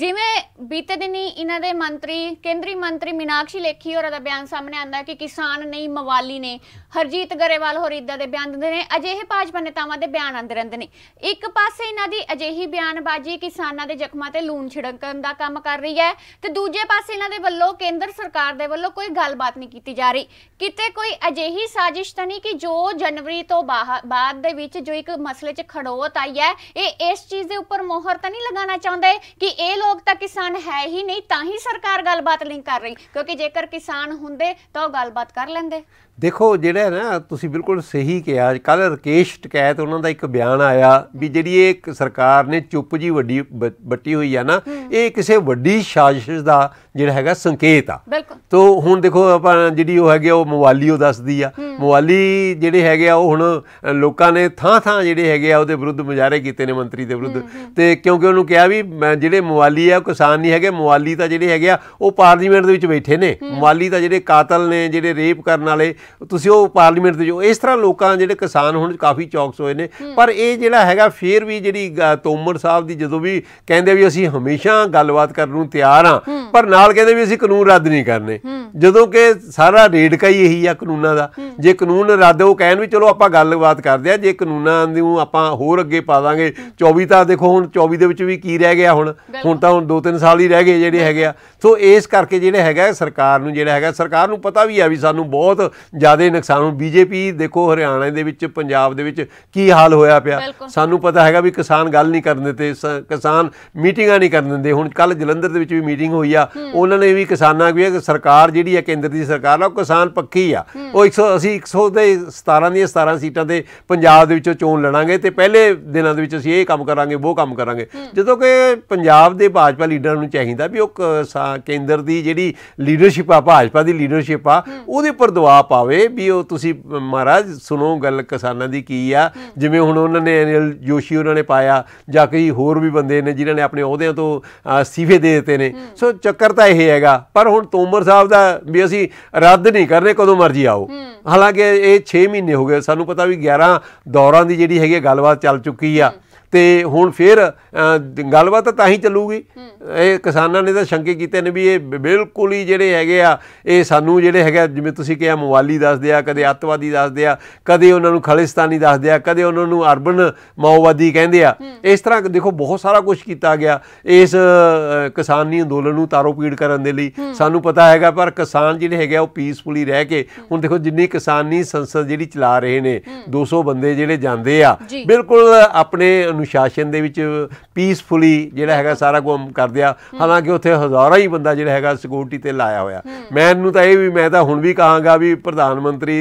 ਜਿਵੇਂ ਬੀਤੇ ਦਿਨੀ ਇਹਨਾਂ ਦੇ ਮੰਤਰੀ ਕੇਂਦਰੀ ਮੰਤਰੀ ਮਿਨਾਕਸ਼ੀ ਲੇਖੀ ਹੋਰਾਂ ਦਾ ਬਿਆਨ ਸਾਹਮਣੇ ਆਂਦਾ ਕਿ ਕਿਸਾਨ ਨਹੀਂ ਮਵਾਲੀ ਨੇ ਹਰਜੀਤ ਗਰੇਵਾਲ ਹੋਰ ਇਦਾਂ ਦੇ ਬਿਆਨ ਦਿੰਦੇ ਨੇ ਅਜਿਹੇ ਭਾਜਪਾ ਨੇਤਾਵਾਂ ਦੇ ਬਿਆਨ ਆਂਦੇ ਰਹਿੰਦੇ ਨੇ ਇੱਕ ਪਾਸੇ ਇਹਨਾਂ ਦੀ ਅਜਿਹੀ ਬਿਆਨਬਾਜ਼ੀ ਕਿਸਾਨਾਂ ਦੇ ਜ਼ਖਮਾਂ ਤੇ ਲੂਣ ਛਿੜਕਣ ਦਾ ਕੰਮ ਕਰ ਰਹੀ ਹੈ ਤੇ ਦੂਜੇ ਪਾਸੇ ਇਹਨਾਂ ਦੇ ਵੱਲੋਂ ਕੇਂਦਰ ਸਰਕਾਰ ਦੇ ਵੱਲੋਂ ਕੋਈ ਗੱਲਬਾਤ ਨਹੀਂ ਕੀਤੀ ਜਾ ਰਹੀ ਕਿਤੇ ਕੋਈ ਅਜਿਹੀ ਸਾਜ਼ਿਸ਼ ਤਾਂ ਨਹੀਂ ਕਿ ਜੋ ਜਨਵਰੀ ਤੋਂ ਬਾਅਦ ਦੇ ਵਿੱਚ ਜੋ ਇੱਕ ਮਸਲੇ 'ਚ ਖੜੋਤ ਆਈ ਹੈ ਇਹ ਇਸ ਚੀਜ਼ ਦੇ ਉੱਪਰ ਮੋਹਰ ਤਾਂ ਨਹੀਂ ਲਗਾਉਣਾ ਚਾਹੁੰਦੇ ਕਿ ਇਹ ਲੋਕ ਤਾਂ ਕਿਸਾਨ ਹੈ ਹੀ ਨਹੀਂ ਤਾਂ ਹੀ ਸਰਕਾਰ ਗੱਲਬਾਤ ਲਿੰਕ ਕਰ ਰਹੀ ਕਿਉਂਕਿ ਜੇਕਰ ਕਿਸਾਨ ਹੁੰਦੇ ਤਾਂ ਉਹ ਗੱਲਬਾਤ ਕਰ ਲੈਂਦੇ ਦੇਖੋ ਜਿਹੜਾ ਨਾ ਤੁਸੀਂ ਬਿਲਕੁਲ ਸਹੀ ਕਿਹਾ ਕੱਲ ਰਕੇਸ਼ ਟਕੈਤ ਉਹਨਾਂ ਦਾ ਇੱਕ ਬਿਆਨ ਆਇਆ ਵੀ ਜਿਹੜੀ ਇਹ ਸਰਕਾਰ ਨੇ ਚੁੱਪ ਜੀ ਵੱਡੀ ਬੱਟੀ ਹੋਈ ਆ ਨਾ ਇਹ ਕਿਸੇ ਵੱਡੀ ਸਾਜ਼ਿਸ਼ ਦਾ ਜਿਹੜਾ ਹੈਗਾ ਸੰਕੇਤ ਆ ਤੋਂ ਹੁਣ ਦੇਖੋ ਆਪਾਂ ਜਿਹੜੀ ਉਹ ਹੈਗੇ ਉਹ ਮਵਾਲੀ ਉਹ ਦੱਸਦੀ ਆ ਮਵਾਲੀ ਜਿਹੜੇ ਹੈਗੇ ਆ ਉਹ ਹੁਣ ਲੋਕਾਂ ਨੇ ਥਾਂ ਥਾਂ ਜਿਹੜੇ ਹੈਗੇ ਆ ਉਹਦੇ ਵਿਰੁੱਧ ਮੁਜ਼ਾਹਰੇ ਕੀਤੇ ਨੇ ਮੰਤਰੀ ਦੇ ਵਿਰੁੱਧ ਤੇ ਕਿਉਂਕਿ ਉਹਨੂੰ ਕਿਹਾ ਵੀ ਜਿਹੜੇ ਮਵਾਲੀ ਆ ਕਿਸਾਨ ਨਹੀਂ ਹੈਗੇ ਮਵਾਲੀ ਤਾਂ ਜਿਹੜੇ ਹੈਗੇ ਆ ਉਹ ਪਾਰਲੀਮੈਂਟ ਦੇ ਵਿੱਚ ਬੈਠੇ ਨੇ ਮਵਾਲੀ ਤਾਂ ਜਿਹੜੇ ਕਾਤਲ ਨੇ ਜਿਹੜੇ ਰੇਪ ਕਰਨ ਵਾਲੇ ਤੁਸੀਂ ਉਹ ਪਾਰਲੀਮੈਂਟ ਦੇ ਜੋ ਇਸ ਤਰ੍ਹਾਂ ਲੋਕਾਂ ਜਿਹੜੇ ਕਿਸਾਨ ਹੁਣ ਕਾਫੀ ਚੌਕਸ ਹੋਏ ਨੇ ਪਰ ਇਹ ਜਿਹੜਾ ਹੈਗਾ ਫੇਰ ਵੀ ਜਿਹੜੀ ਤੋਮਰ ਸਾਹਿਬ ਦੀ ਜਦੋਂ ਵੀ ਕਹਿੰਦੇ ਵੀ ਅਸੀਂ ਹਮੇਸ਼ਾ ਗੱਲਬਾਤ ਕਰਨ ਨੂੰ ਤਿਆਰ ਆ ਪਰ ਨਾਲ ਕਹਿੰਦੇ ਵੀ ਅਸੀਂ ਕਾਨੂੰਨ ਰੱਦ ਨਹੀਂ ਕਰਨੇ ਜਦੋਂ ਕਿ ਸਾਰਾ ਰੇਡਕਾ ਹੀ ਇਹੀ ਆ ਕਾਨੂੰਨਾਂ ਦਾ ਜੇ ਕਾਨੂੰਨ ਰੱਦ ਉਹ ਕਹਿਣ ਵੀ ਚਲੋ ਆਪਾਂ ਗੱਲਬਾਤ ਕਰਦੇ ਆ ਜੇ ਕਾਨੂੰਨਾਂ ਨੂੰ ਆਪਾਂ ਹੋਰ ਅੱਗੇ ਪਾ ਦਾਂਗੇ 24 ਤਾਂ ਦੇਖੋ ਹੁਣ 24 ਦੇ ਵਿੱਚ ਵੀ ਕੀ ਰਹਿ ਗਿਆ ਹੁਣ ਹੁਣ ਤਾਂ ਹੁਣ 2-3 ਸਾਲ ਹੀ ਰਹਿ ਗਏ ਜਿਹੜੇ ਹੈਗੇ ਆ ਸੋ ਇਸ ਕਰਕੇ ਜਿਹੜੇ ਹੈਗਾ ਸਰਕਾਰ ਨੂੰ ਜਿਹੜਾ ਹੈਗਾ ਸਰਕਾਰ ਨੂੰ ਪਤਾ ਵੀ ਆ ਵੀ ਸਾਨੂੰ ਬਹੁਤ ਜ਼ਿਆਦਾ ਨੁਕਸਾਨ ਹੋ ਬੀਜੇਪੀ ਦੇਖੋ ਹਰਿਆਣਾ ਦੇ ਵਿੱਚ ਪੰਜਾਬ ਦੇ ਵਿੱਚ ਕੀ ਹਾਲ ਹੋਇਆ ਪਿਆ ਸਾਨੂੰ ਪਤਾ ਹੈਗਾ ਵੀ ਕਿਸਾਨ ਗੱਲ ਨਹੀਂ ਕਰਨ ਦਿੰਦੇ ਕਿਸਾਨ ਮੀਟਿੰਗਾਂ ਨਹੀਂ ਕਰਨ ਦਿੰਦੇ ਹੁਣ ਕੱਲ ਜਲੰਧਰ ਦੇ ਵਿੱਚ ਵੀ ਮੀਟਿੰਗ ਹੋਈ ਆ ਉਹਨਾਂ ਨੇ ਵੀ ਕਿਸਾਨਾਂ ਵੀ ਸਰਕਾਰ ਜਿਹੜੀ ਹੈ ਕੇਂਦਰ ਦੀ ਸਰਕਾਰ ਆ ਉਹ ਕਿਸਾਨ ਪੱਕੀ ਆ ਉਹ 100 ਅਸੀਂ 100 ਦੇ 17 ਦੀਆਂ 17 ਸੀਟਾਂ ਦੇ ਪੰਜਾਬ ਦੇ ਵਿੱਚੋਂ ਚੋਣ ਲੜਾਂਗੇ ਤੇ ਪਹਿਲੇ ਦਿਨਾਂ ਦੇ ਵਿੱਚ ਅਸੀਂ ਇਹ ਕੰਮ ਕਰਾਂਗੇ ਉਹ ਕੰਮ ਕਰਾਂਗੇ ਜਦੋਂ ਕਿ ਪੰਜਾਬ ਦੇ ਭਾਜਪਾ ਲੀਡਰਾਂ ਨੂੰ ਚਾਹੀਦਾ ਵੀ ਉਹ ਕੇਂਦਰ ਦੀ ਜਿਹੜੀ ਲੀਡਰਸ਼ਿਪ ਆ ਭਾਜਪਾ ਦੀ ਲੀਡਰਸ਼ਿਪ ਆ ਉਹਦੇ ਉੱਪਰ ਦਬਾਅ ਪਾ ਆਵੇ ਵੀ ਉਹ ਤੁਸੀਂ ਮਹਾਰਾਜ ਸੁਣੋ ਗੱਲ ਕਿਸਾਨਾਂ ਦੀ ਕੀ ਆ ਜਿਵੇਂ ਹੁਣ ਉਹਨਾਂ ਨੇ ਅਨਿਲ ਜੋਸ਼ੀ ਉਹਨਾਂ ਨੇ ਪਾਇਆ ਜਾਂ ਕਈ ਹੋਰ ਵੀ ਬੰਦੇ ਨੇ ਜਿਨ੍ਹਾਂ ਨੇ ਆਪਣੇ ਅਹੁਦਿਆਂ ਤੋਂ ਸੀਫੇ ਦੇ ਦਿੱਤੇ ਨੇ ਸੋ ਚੱਕਰ ਤਾਂ ਇਹ ਹੈਗਾ ਪਰ ਹੁਣ ਤੋਮਰ ਸਾਹਿਬ ਦਾ ਵੀ ਅਸੀਂ ਰੱਦ ਨਹੀਂ ਕਰਨੇ ਕਦੋਂ ਮਰਜ਼ੀ ਆਓ ਹਾਲਾਂਕਿ ਇਹ 6 ਮਹੀਨੇ ਹੋ ਗਏ ਸਾਨੂੰ ਪਤਾ ਵੀ 11 ਦੌਰਾਂ ਦੀ ਜਿਹੜੀ ਹੈਗੀ ਗੱਲਬਾਤ ਚੱਲ ਚੁੱਕੀ ਆ ਤੇ ਹੁਣ ਫੇਰ ਗੱਲਬਾਤ ਤਾਂ ਹੀ ਚੱਲੂਗੀ ਇਹ ਕਿਸਾਨਾਂ ਨੇ ਤਾਂ ਸ਼ੰਕੇ ਕੀਤੇ ਨੇ ਵੀ ਇਹ ਬਿਲਕੁਲ ਹੀ ਜਿਹੜੇ ਹੈਗੇ ਆ ਇਹ ਸਾਨੂੰ ਜਿਹੜੇ ਹੈਗੇ ਜਿਵੇਂ ਤੁਸੀਂ ਕਿਹਾ ਮਵਾਲੀ ਦੱਸਦੇ ਆ ਕਦੇ ਅੱਤਵਾਦੀ ਦੱਸਦੇ ਆ ਕਦੇ ਉਹਨਾਂ ਨੂੰ ਖਾਲਿਸਤਾਨੀ ਦੱਸਦੇ ਆ ਕਦੇ ਉਹਨਾਂ ਨੂੰ ਅਰਬਨ ਮਾਓਵਾਦੀ ਕਹਿੰਦੇ ਆ ਇਸ ਤਰ੍ਹਾਂ ਦੇਖੋ ਬਹੁਤ ਸਾਰਾ ਕੁਝ ਕੀਤਾ ਗਿਆ ਇਸ ਕਿਸਾਨੀ ਅੰਦੋਲਨ ਨੂੰ ਪੀੜ ਕਰਨ ਦੇ ਲਈ ਸਾਨੂੰ ਪਤਾ ਹੈਗਾ ਪਰ ਕਿਸਾਨ ਜਿਹੜੇ ਹੈਗੇ ਉਹ ਪੀਸਫੁਲੀ ਰਹਿ ਕੇ ਹੁਣ ਦੇਖੋ ਜਿੰਨੀ ਕਿਸਾਨੀ ਸੰਸਦ ਜਿਹੜੀ ਚਲਾ ਰਹੇ ਨੇ 200 ਬੰਦੇ ਜਿਹੜੇ ਜਾਂਦੇ ਆ ਬਿਲਕੁਲ ਆਪਣੇ ਅਨੁਸ਼ਾਸਨ ਦੇ ਵਿੱਚ ਪੀਸਫੁਲੀ ਜਿਹੜਾ ਹੈਗਾ ਸਾਰਾ ਕੰਮ ਕਰ ਕਰਦੇ ਆ ਹਾਲਾਂਕਿ ਉੱਥੇ ਹਜ਼ਾਰਾਂ ਹੀ ਬੰਦਾ ਜਿਹੜਾ ਹੈਗਾ ਸਿਕਿਉਰਿਟੀ ਤੇ ਲਾਇਆ ਹੋਇਆ ਮੈਨੂੰ ਤਾਂ ਇਹ ਵੀ ਮੈਂ ਤਾਂ ਹੁਣ ਵੀ ਕਹਾਂਗਾ ਵੀ ਪ੍ਰਧਾਨ ਮੰਤਰੀ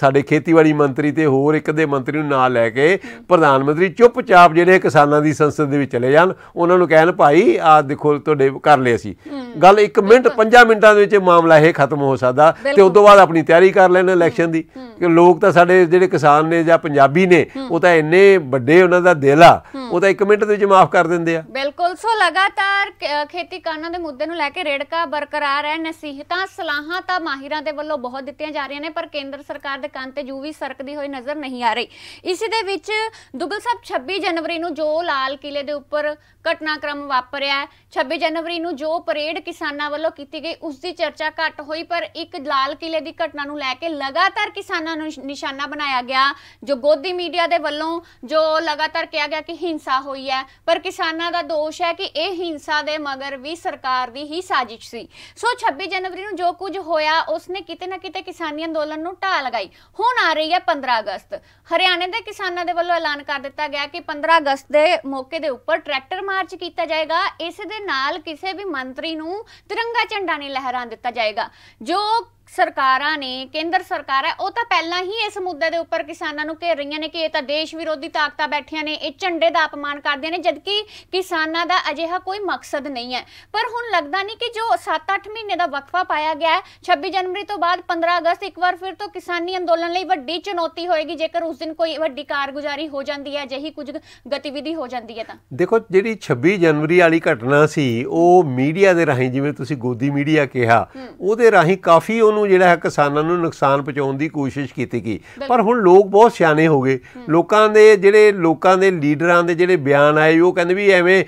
ਸਾਡੇ ਖੇਤੀਬਾੜੀ ਮੰਤਰੀ ਤੇ ਹੋਰ ਇੱਕ ਦੇ ਮੰਤਰੀ ਨੂੰ ਨਾਲ ਲੈ ਕੇ ਪ੍ਰਧਾਨ ਮੰਤਰੀ ਚੁੱਪਚਾਪ ਜਿਹੜੇ ਕਿਸਾਨਾਂ ਦੀ ਸੰਸਦ ਦੇ ਵਿੱਚ ਚਲੇ ਜਾਣ ਉਹਨਾਂ ਨੂੰ ਕਹਿਣ ਭਾਈ ਆ ਦੇਖੋ ਤੁਹਾਡੇ ਕਰ ਲਏ ਅਸੀਂ ਗੱਲ 1 ਮਿੰਟ 5 ਮਿੰਟਾਂ ਦੇ ਵਿੱਚ ਮਾਮਲਾ ਇਹ ਖਤਮ ਹੋ ਸਕਦਾ ਤੇ ਉਸ ਤੋਂ ਬਾਅਦ ਆਪਣੀ ਤਿਆਰੀ ਕਰ ਲੈਣ ਇਲੈਕਸ਼ਨ ਦੀ ਕਿ ਲੋਕ ਤਾਂ ਸਾਡੇ ਜਿਹੜੇ ਕਿਸਾਨ ਨੇ ਜਾਂ ਪੰਜਾਬੀ ਨੇ ਉਹ ਤਾਂ ਇੰਨੇ ਵੱਡੇ ਉਹਨਾਂ ਦਾ ਦਿਲ ਆ ਉਹ ਤਾਂ 1 ਮਿੰਟ ਦੇ ਵਿੱਚ ਮਾਫ ਕਰ ਦਿੰਦੇ ਆ ਬਿਲਕੁਲ ਸੋ ਲਗਾਤਾਰ ਖੇਤੀ ਕਾਨੂੰਨਾਂ ਦੇ ਮੁੱਦੇ ਨੂੰ ਲੈ ਕੇ ਰੇੜਕਾ ਬਰਕਰਾਰ ਹੈ ਨਸੀਹਤਾਂ ਸਲਾਹਾਂ ਤਾਂ ਮਾਹਿਰਾਂ ਦੇ ਵੱਲੋਂ ਬਹੁਤ ਦਿੱਤੀਆਂ ਜਾ ਰਹੀਆਂ ਨੇ ਪਰ ਕੇਂਦਰ ਸਰਕਾਰ ਦੇ ਕੰਨ ਤੇ ਜੂ ਵੀ ਸਰਕਦੀ ਹੋਈ ਨਜ਼ਰ ਨਹੀਂ ਆ ਰਹੀ ਇਸੇ ਦੇ ਵਿੱਚ ਦੁਗਲ ਸਾਹਿਬ 26 ਜਨਵਰੀ ਨੂੰ ਜੋ ਲਾਲ ਕਿਲੇ ਦੇ ਉੱਪਰ ਘਟਨਾਕ੍ਰਮ ਵਾਪਰਿਆ 26 ਜਨਵਰੀ ਨੂੰ ਜੋ ਪਰੇਡ ਕਿਸਾਨਾਂ ਵੱਲੋਂ ਕੀਤੀ ਗਈ ਉਸ ਦੀ ਚਰਚਾ ਘੱਟ ਹੋਈ ਪਰ ਇੱਕ ਲਾਲ ਕਿਲੇ ਦੀ ਘਟਨਾ ਨੂੰ ਲੈ ਕੇ ਲਗਾਤਾਰ ਕਿਸਾਨਾਂ ਨੂੰ ਨਿਸ਼ਾਨਾ ਬਣਾਇਆ ਗਿਆ ਜੋ ਗੋਦੀ ਮੀਡੀਆ ਦੇ ਵੱਲੋਂ ਜੋ ਲਗਾਤਾਰ ਕਿਹਾ ਗਿਆ ਕਿ ਹਿੰਸਾ ਹੋਈ ਹੈ ਪਰ ਕਿਸਾਨਾਂ ਦਾ ਦੋਸ਼ ਹੈ ਕਿ ਇਹ ਹਿੰਸਾ ਦੇ ਮਗਰ ਵੀ ਸਰਕਾਰ ਦੀ ਹੀ ਸਾਜ਼ਿਸ਼ ਸੀ ਸੋ 26 ਜਨਵਰੀ ਨੂੰ ਜੋ ਕੁਝ ਹੋਇਆ ਉਸ ਨੇ ਕਿਤੇ ਨਾ ਕਿਤੇ ਕਿਸਾਨੀ ਅੰਦੋਲਨ ਨੂੰ ਢਾਹ ਲਗਾਈ ਹੁਣ ਆ ਰਹੀ ਹੈ 15 ਅਗਸਤ ਹਰਿਆਣੇ ਦੇ ਕਿਸਾਨਾਂ ਦੇ ਵੱਲੋਂ ਐਲਾਨ ਕਰ ਦਿੱਤਾ ਗਿਆ ਕਿ 15 ਅਗਸਤ ਦੇ ਮੌਕੇ ਦੇ ਉੱਪਰ ਟਰੈਕਟਰ ਮਾਰਚ ਕੀਤਾ ਜਾਏਗਾ ਇਸ ਦੇ ਨਾਲ ਕਿਸੇ ਵੀ ਮੰਤਰੀ ਨੂੰ ਤਿਰੰਗਾ ਝੰਡਾ ਨਹੀਂ ਲਹਿਰਾਂ ਦਿੱਤਾ ਜਾਏਗਾ ਜੋ ਸਰਕਾਰਾਂ ਨੇ ਕੇਂਦਰ ਸਰਕਾਰ ਹੈ ਉਹ ਤਾਂ ਪਹਿਲਾਂ ਹੀ ਇਸ ਮੁੱਦੇ ਦੇ ਉੱਪਰ ਕਿਸਾਨਾਂ ਨੂੰ ਘੇਰ ਰਹੀਆਂ ਨੇ ਕਿ ਇਹ ਤਾਂ ਦੇਸ਼ ਵਿਰੋਧੀ ਤਾਕਤਾਂ ਬੈਠੀਆਂ ਨੇ ਇਹ ਝੰਡੇ ਦਾ ਅਪਮਾਨ ਕਰਦੇ ਨੇ ਜਦਕਿ ਕਿਸਾਨਾਂ ਦਾ ਅਜਿਹਾ ਕੋਈ ਮਕਸਦ ਨਹੀਂ ਹੈ ਪਰ ਹੁਣ ਲੱਗਦਾ ਨਹੀਂ ਕਿ ਜੋ 7-8 ਮਹੀਨੇ ਦਾ ਵਕਫਾ ਪਾਇਆ ਗਿਆ ਹੈ 26 ਜਨਵਰੀ ਤੋਂ ਬਾਅਦ 15 ਅਗਸਤ ਇੱਕ ਵਾਰ ਫਿਰ ਤੋਂ ਕਿਸਾਨੀ ਅੰਦੋਲਨ ਲਈ ਵੱਡੀ ਚੁਣੌਤੀ ਹੋਏਗੀ ਜੇਕਰ ਉਸ ਦਿਨ ਕੋਈ ਵੱਡੀ ਕਾਰਗੁਜ਼ਾਰੀ ਹੋ ਜਾਂਦੀ ਹੈ ਅਜਿਹੀ ਕੁਝ ਗਤੀਵਿਧੀ ਹੋ ਜਾਂਦੀ ਹੈ ਤਾਂ ਦੇਖੋ ਜਿਹੜੀ 26 ਜਨਵਰੀ ਵਾਲੀ ਘਟਨਾ ਸੀ ਉਹ ਮੀਡੀਆ ਦੇ ਰਾਹੀਂ ਜਿਵੇਂ ਤੁਸੀਂ ਗੋਦੀ ਮੀਡੀਆ ਕਿਹਾ ਉਹਦੇ ਰਾਹੀਂ ਕਾਫੀ ਨੂੰ ਜਿਹੜਾ ਹੈ ਕਿਸਾਨਾਂ ਨੂੰ ਨੁਕਸਾਨ ਪਹੁੰਚਾਉਣ ਦੀ ਕੋਸ਼ਿਸ਼ ਕੀਤੀ ਗਈ ਪਰ ਹੁਣ ਲੋਕ ਬਹੁਤ ਸਿਆਣੇ ਹੋ ਗਏ ਲੋਕਾਂ ਦੇ ਜਿਹੜੇ ਲੋਕਾਂ ਦੇ ਲੀਡਰਾਂ ਦੇ ਜਿਹੜੇ ਬਿਆਨ ਆਏ ਉਹ ਕਹਿੰਦੇ ਵੀ ਐਵੇਂ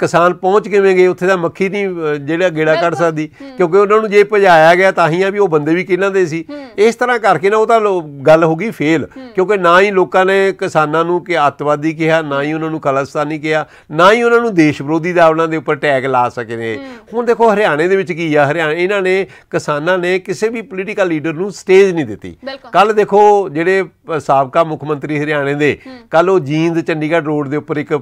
ਕਿਸਾਨ ਪਹੁੰਚ ਕਿਵੇਂ ਗਏ ਉੱਥੇ ਦਾ ਮੱਖੀ ਨਹੀਂ ਜਿਹੜਾ ਗੇੜਾ ਕੱਢ ਸਕਦੀ ਕਿਉਂਕਿ ਉਹਨਾਂ ਨੂੰ ਜੇ ਭਜਾਇਆ ਗਿਆ ਤਾਂ ਹੀ ਆ ਵੀ ਉਹ ਬੰਦੇ ਵੀ ਕਿਹਨਾਂ ਦੇ ਸੀ ਇਸ ਤਰ੍ਹਾਂ ਕਰਕੇ ਨਾ ਉਹ ਤਾਂ ਗੱਲ ਹੋ ਗਈ ਫੇਲ ਕਿਉਂਕਿ ਨਾ ਹੀ ਲੋਕਾਂ ਨੇ ਕਿਸਾਨਾਂ ਨੂੰ ਕਿ ਆਤਵਾਦੀ ਕਿਹਾ ਨਾ ਹੀ ਉਹਨਾਂ ਨੂੰ ਖਾਲਸਤਾਨੀ ਕਿਹਾ ਨਾ ਹੀ ਉਹਨਾਂ ਨੂੰ ਦੇਸ਼ ਵਿਰੋਧੀ ਦਾ ਉਹਨਾਂ ਦੇ ਉੱਪਰ ਟੈਗ ਲਾ ਸਕੇ ਨੇ ਹੁਣ ਦੇਖੋ ਹਰਿਆਣੇ ਦੇ ਵਿੱਚ ਕੀ ਆ ਹਰਿਆਣਾ ਇਹਨਾਂ ਨੇ ਕਿਸਾਨਾਂ ਨੇ ਕਿਸੇ ਵੀ ਪੋਲੀਟੀਕਲ ਲੀਡਰ ਨੂੰ ਸਟੇਜ ਨਹੀਂ ਦਿੱਤੀ ਕੱਲ ਦੇਖੋ ਜਿਹੜੇ ਸਾਬਕਾ ਮੁੱਖ ਮੰਤਰੀ ਹਰਿਆਣੇ ਦੇ ਕੱਲ ਉਹ ਜੀਂਦ ਚੰਡੀਗੜ੍ਹ ਰੋਡ ਦੇ ਉੱਪਰ ਇੱਕ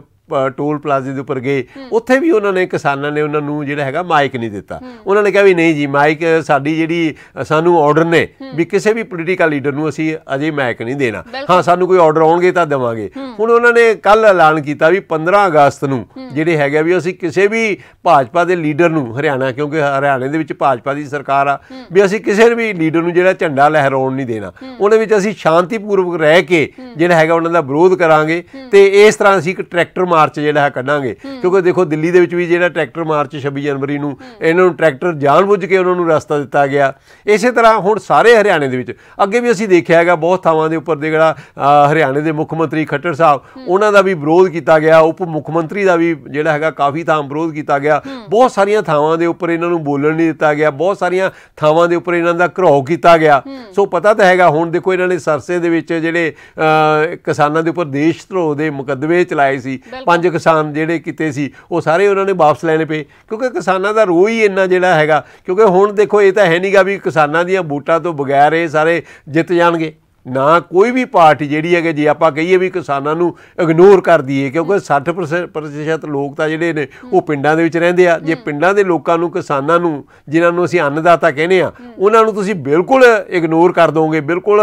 ਟੋਲ ਪਲਾਜ਼ੇ ਦੇ ਉੱਪਰ ਗਏ ਉੱਥੇ ਵੀ ਉਹਨਾਂ ਨੇ ਕਿਸਾਨਾਂ ਨੇ ਉਹਨਾਂ ਨੂੰ ਜਿਹੜਾ ਹੈਗਾ ਮਾਈਕ ਨਹੀਂ ਦਿੱਤਾ ਉਹਨਾਂ ਨੇ ਕਿਹਾ ਵੀ ਨਹੀਂ ਜੀ ਮਾਈਕ ਸਾਡੀ ਜਿਹੜੀ ਸਾਨੂੰ ਆਰਡਰ ਨੇ ਵੀ ਕਿਸੇ ਵੀ ਪੋਲੀਟੀਕਲ ਲੀਡਰ ਨੂੰ ਅਸੀਂ ਅਜੇ ਮਾਈਕ ਨਹੀਂ ਦੇਣਾ ਹਾਂ ਸਾਨੂੰ ਕੋਈ ਆਰਡਰ ਆਉਣਗੇ ਤਾਂ ਦੇਵਾਂਗੇ ਹੁਣ ਉਹਨਾਂ ਨੇ ਕੱਲ ਐਲਾਨ ਕੀਤਾ ਵੀ 15 ਅਗਸਤ ਨੂੰ ਜਿਹੜੇ ਹੈਗਾ ਵੀ ਅਸੀਂ ਕਿਸੇ ਵੀ ਭਾਜਪਾ ਦੇ ਲੀਡਰ ਨੂੰ ਹਰਿਆਣਾ ਕਿਉਂਕਿ ਹਰਿਆਣੇ ਦੇ ਵਿੱਚ ਭਾਜਪਾ ਦੀ ਸਰਕਾਰ ਆ ਵੀ ਅਸੀਂ ਕਿਸੇ ਵੀ ਲੀਡਰ ਨੂੰ ਜਿਹੜਾ ਝੰਡਾ ਲਹਿਰਾਉਣ ਨਹੀਂ ਦੇਣਾ ਉਹਨਾਂ ਵਿੱਚ ਅਸੀਂ ਸ਼ਾਂਤੀਪੂਰਵਕ ਰਹਿ ਕੇ ਜਿਹੜਾ ਹੈਗਾ ਉਹਨਾਂ ਦਾ ਵਿਰੋਧ ਕਰਾਂਗੇ ਤੇ ਇਸ ਤਰ੍ਹਾਂ ਅਸੀਂ ਇੱਕ ਟਰੈਕਟਰ ਮਾਰ ਮਾਰਚ ਜਿਹੜਾ ਹੈ ਕੱਢਾਂਗੇ ਕਿਉਂਕਿ ਦੇਖੋ ਦਿੱਲੀ ਦੇ ਵਿੱਚ ਵੀ ਜਿਹੜਾ ਟਰੈਕਟਰ ਮਾਰਚ 26 ਜਨਵਰੀ ਨੂੰ ਇਹਨਾਂ ਨੂੰ ਟਰੈਕਟਰ ਜਾਣਬੁੱਝ ਕੇ ਉਹਨਾਂ ਨੂੰ ਰਸਤਾ ਦਿੱਤਾ ਗਿਆ ਇਸੇ ਤਰ੍ਹਾਂ ਹੁਣ ਸਾਰੇ ਹਰਿਆਣੇ ਦੇ ਵਿੱਚ ਅੱਗੇ ਵੀ ਅਸੀਂ ਦੇਖਿਆ ਹੈਗਾ ਬਹੁਤ ਥਾਵਾਂ ਦੇ ਉੱਪਰ ਦੇ ਜਿਹੜਾ ਹਰਿਆਣੇ ਦੇ ਮੁੱਖ ਮੰਤਰੀ ਖੱਟਰ ਸਾਹਿਬ ਉਹਨਾਂ ਦਾ ਵੀ ਵਿਰੋਧ ਕੀਤਾ ਗਿਆ ਉਪ ਮੁੱਖ ਮੰਤਰੀ ਦਾ ਵੀ ਜਿਹੜਾ ਹੈਗਾ ਕਾਫੀ ਥਾਂ ਵਿਰੋਧ ਕੀਤਾ ਗਿਆ ਬਹੁਤ ਸਾਰੀਆਂ ਥਾਵਾਂ ਦੇ ਉੱਪਰ ਇਹਨਾਂ ਨੂੰ ਬੋਲਣ ਨਹੀਂ ਦਿੱਤਾ ਗਿਆ ਬਹੁਤ ਸਾਰੀਆਂ ਥਾਵਾਂ ਦੇ ਉੱਪਰ ਇਹਨਾਂ ਦਾ ਘਰਾਓ ਕੀਤਾ ਗਿਆ ਸੋ ਪਤਾ ਤਾਂ ਹੈਗਾ ਹੁਣ ਦੇਖੋ ਇਹਨਾਂ ਨੇ ਸਰਸੇ ਦੇ ਵਿੱਚ ਜਿਹੜੇ ਕਿਸਾਨਾਂ ਦੇ ਉੱਪਰ ਦੇਸ਼ ਧਰੋ ਦੇ ਮੁਕੱਦਮੇ ਚਲਾਏ ਸੀ ਪੰਜ ਕਿਸਾਨ ਜਿਹੜੇ ਕਿਤੇ ਸੀ ਉਹ ਸਾਰੇ ਉਹਨਾਂ ਨੇ ਵਾਪਸ ਲੈਣੇ ਪਏ ਕਿਉਂਕਿ ਕਿਸਾਨਾਂ ਦਾ ਰੋਹ ਹੀ ਇੰਨਾ ਜਿਹੜਾ ਹੈਗਾ ਕਿਉਂਕਿ ਹੁਣ ਦੇਖੋ ਇਹ ਤਾਂ ਹੈ ਨਹੀਂਗਾ ਵੀ ਕਿਸਾਨਾਂ ਦੀਆਂ ਬੂਟਾਂ ਤੋਂ ਬਗੈਰ ਇਹ ਸਾਰੇ ਜਿੱਤ ਜਾਣਗੇ ਨਾ ਕੋਈ ਵੀ ਪਾਰਟੀ ਜਿਹੜੀ ਹੈਗੇ ਜੇ ਆਪਾਂ ਕਹੀਏ ਵੀ ਕਿਸਾਨਾਂ ਨੂੰ ਇਗਨੋਰ ਕਰ ਦਈਏ ਕਿਉਂਕਿ 60% ਲੋਕ ਤਾਂ ਜਿਹੜੇ ਨੇ ਉਹ ਪਿੰਡਾਂ ਦੇ ਵਿੱਚ ਰਹਿੰਦੇ ਆ ਜੇ ਪਿੰਡਾਂ ਦੇ ਲੋਕਾਂ ਨੂੰ ਕਿਸਾਨਾਂ ਨੂੰ ਜਿਨ੍ਹਾਂ ਨੂੰ ਅਸੀਂ ਅੰਨਦਾਤਾ ਕਹਿੰਦੇ ਆ ਉਹਨਾਂ ਨੂੰ ਤੁਸੀਂ ਬਿਲਕੁਲ ਇਗਨੋਰ ਕਰ ਦੋਗੇ ਬਿਲਕੁਲ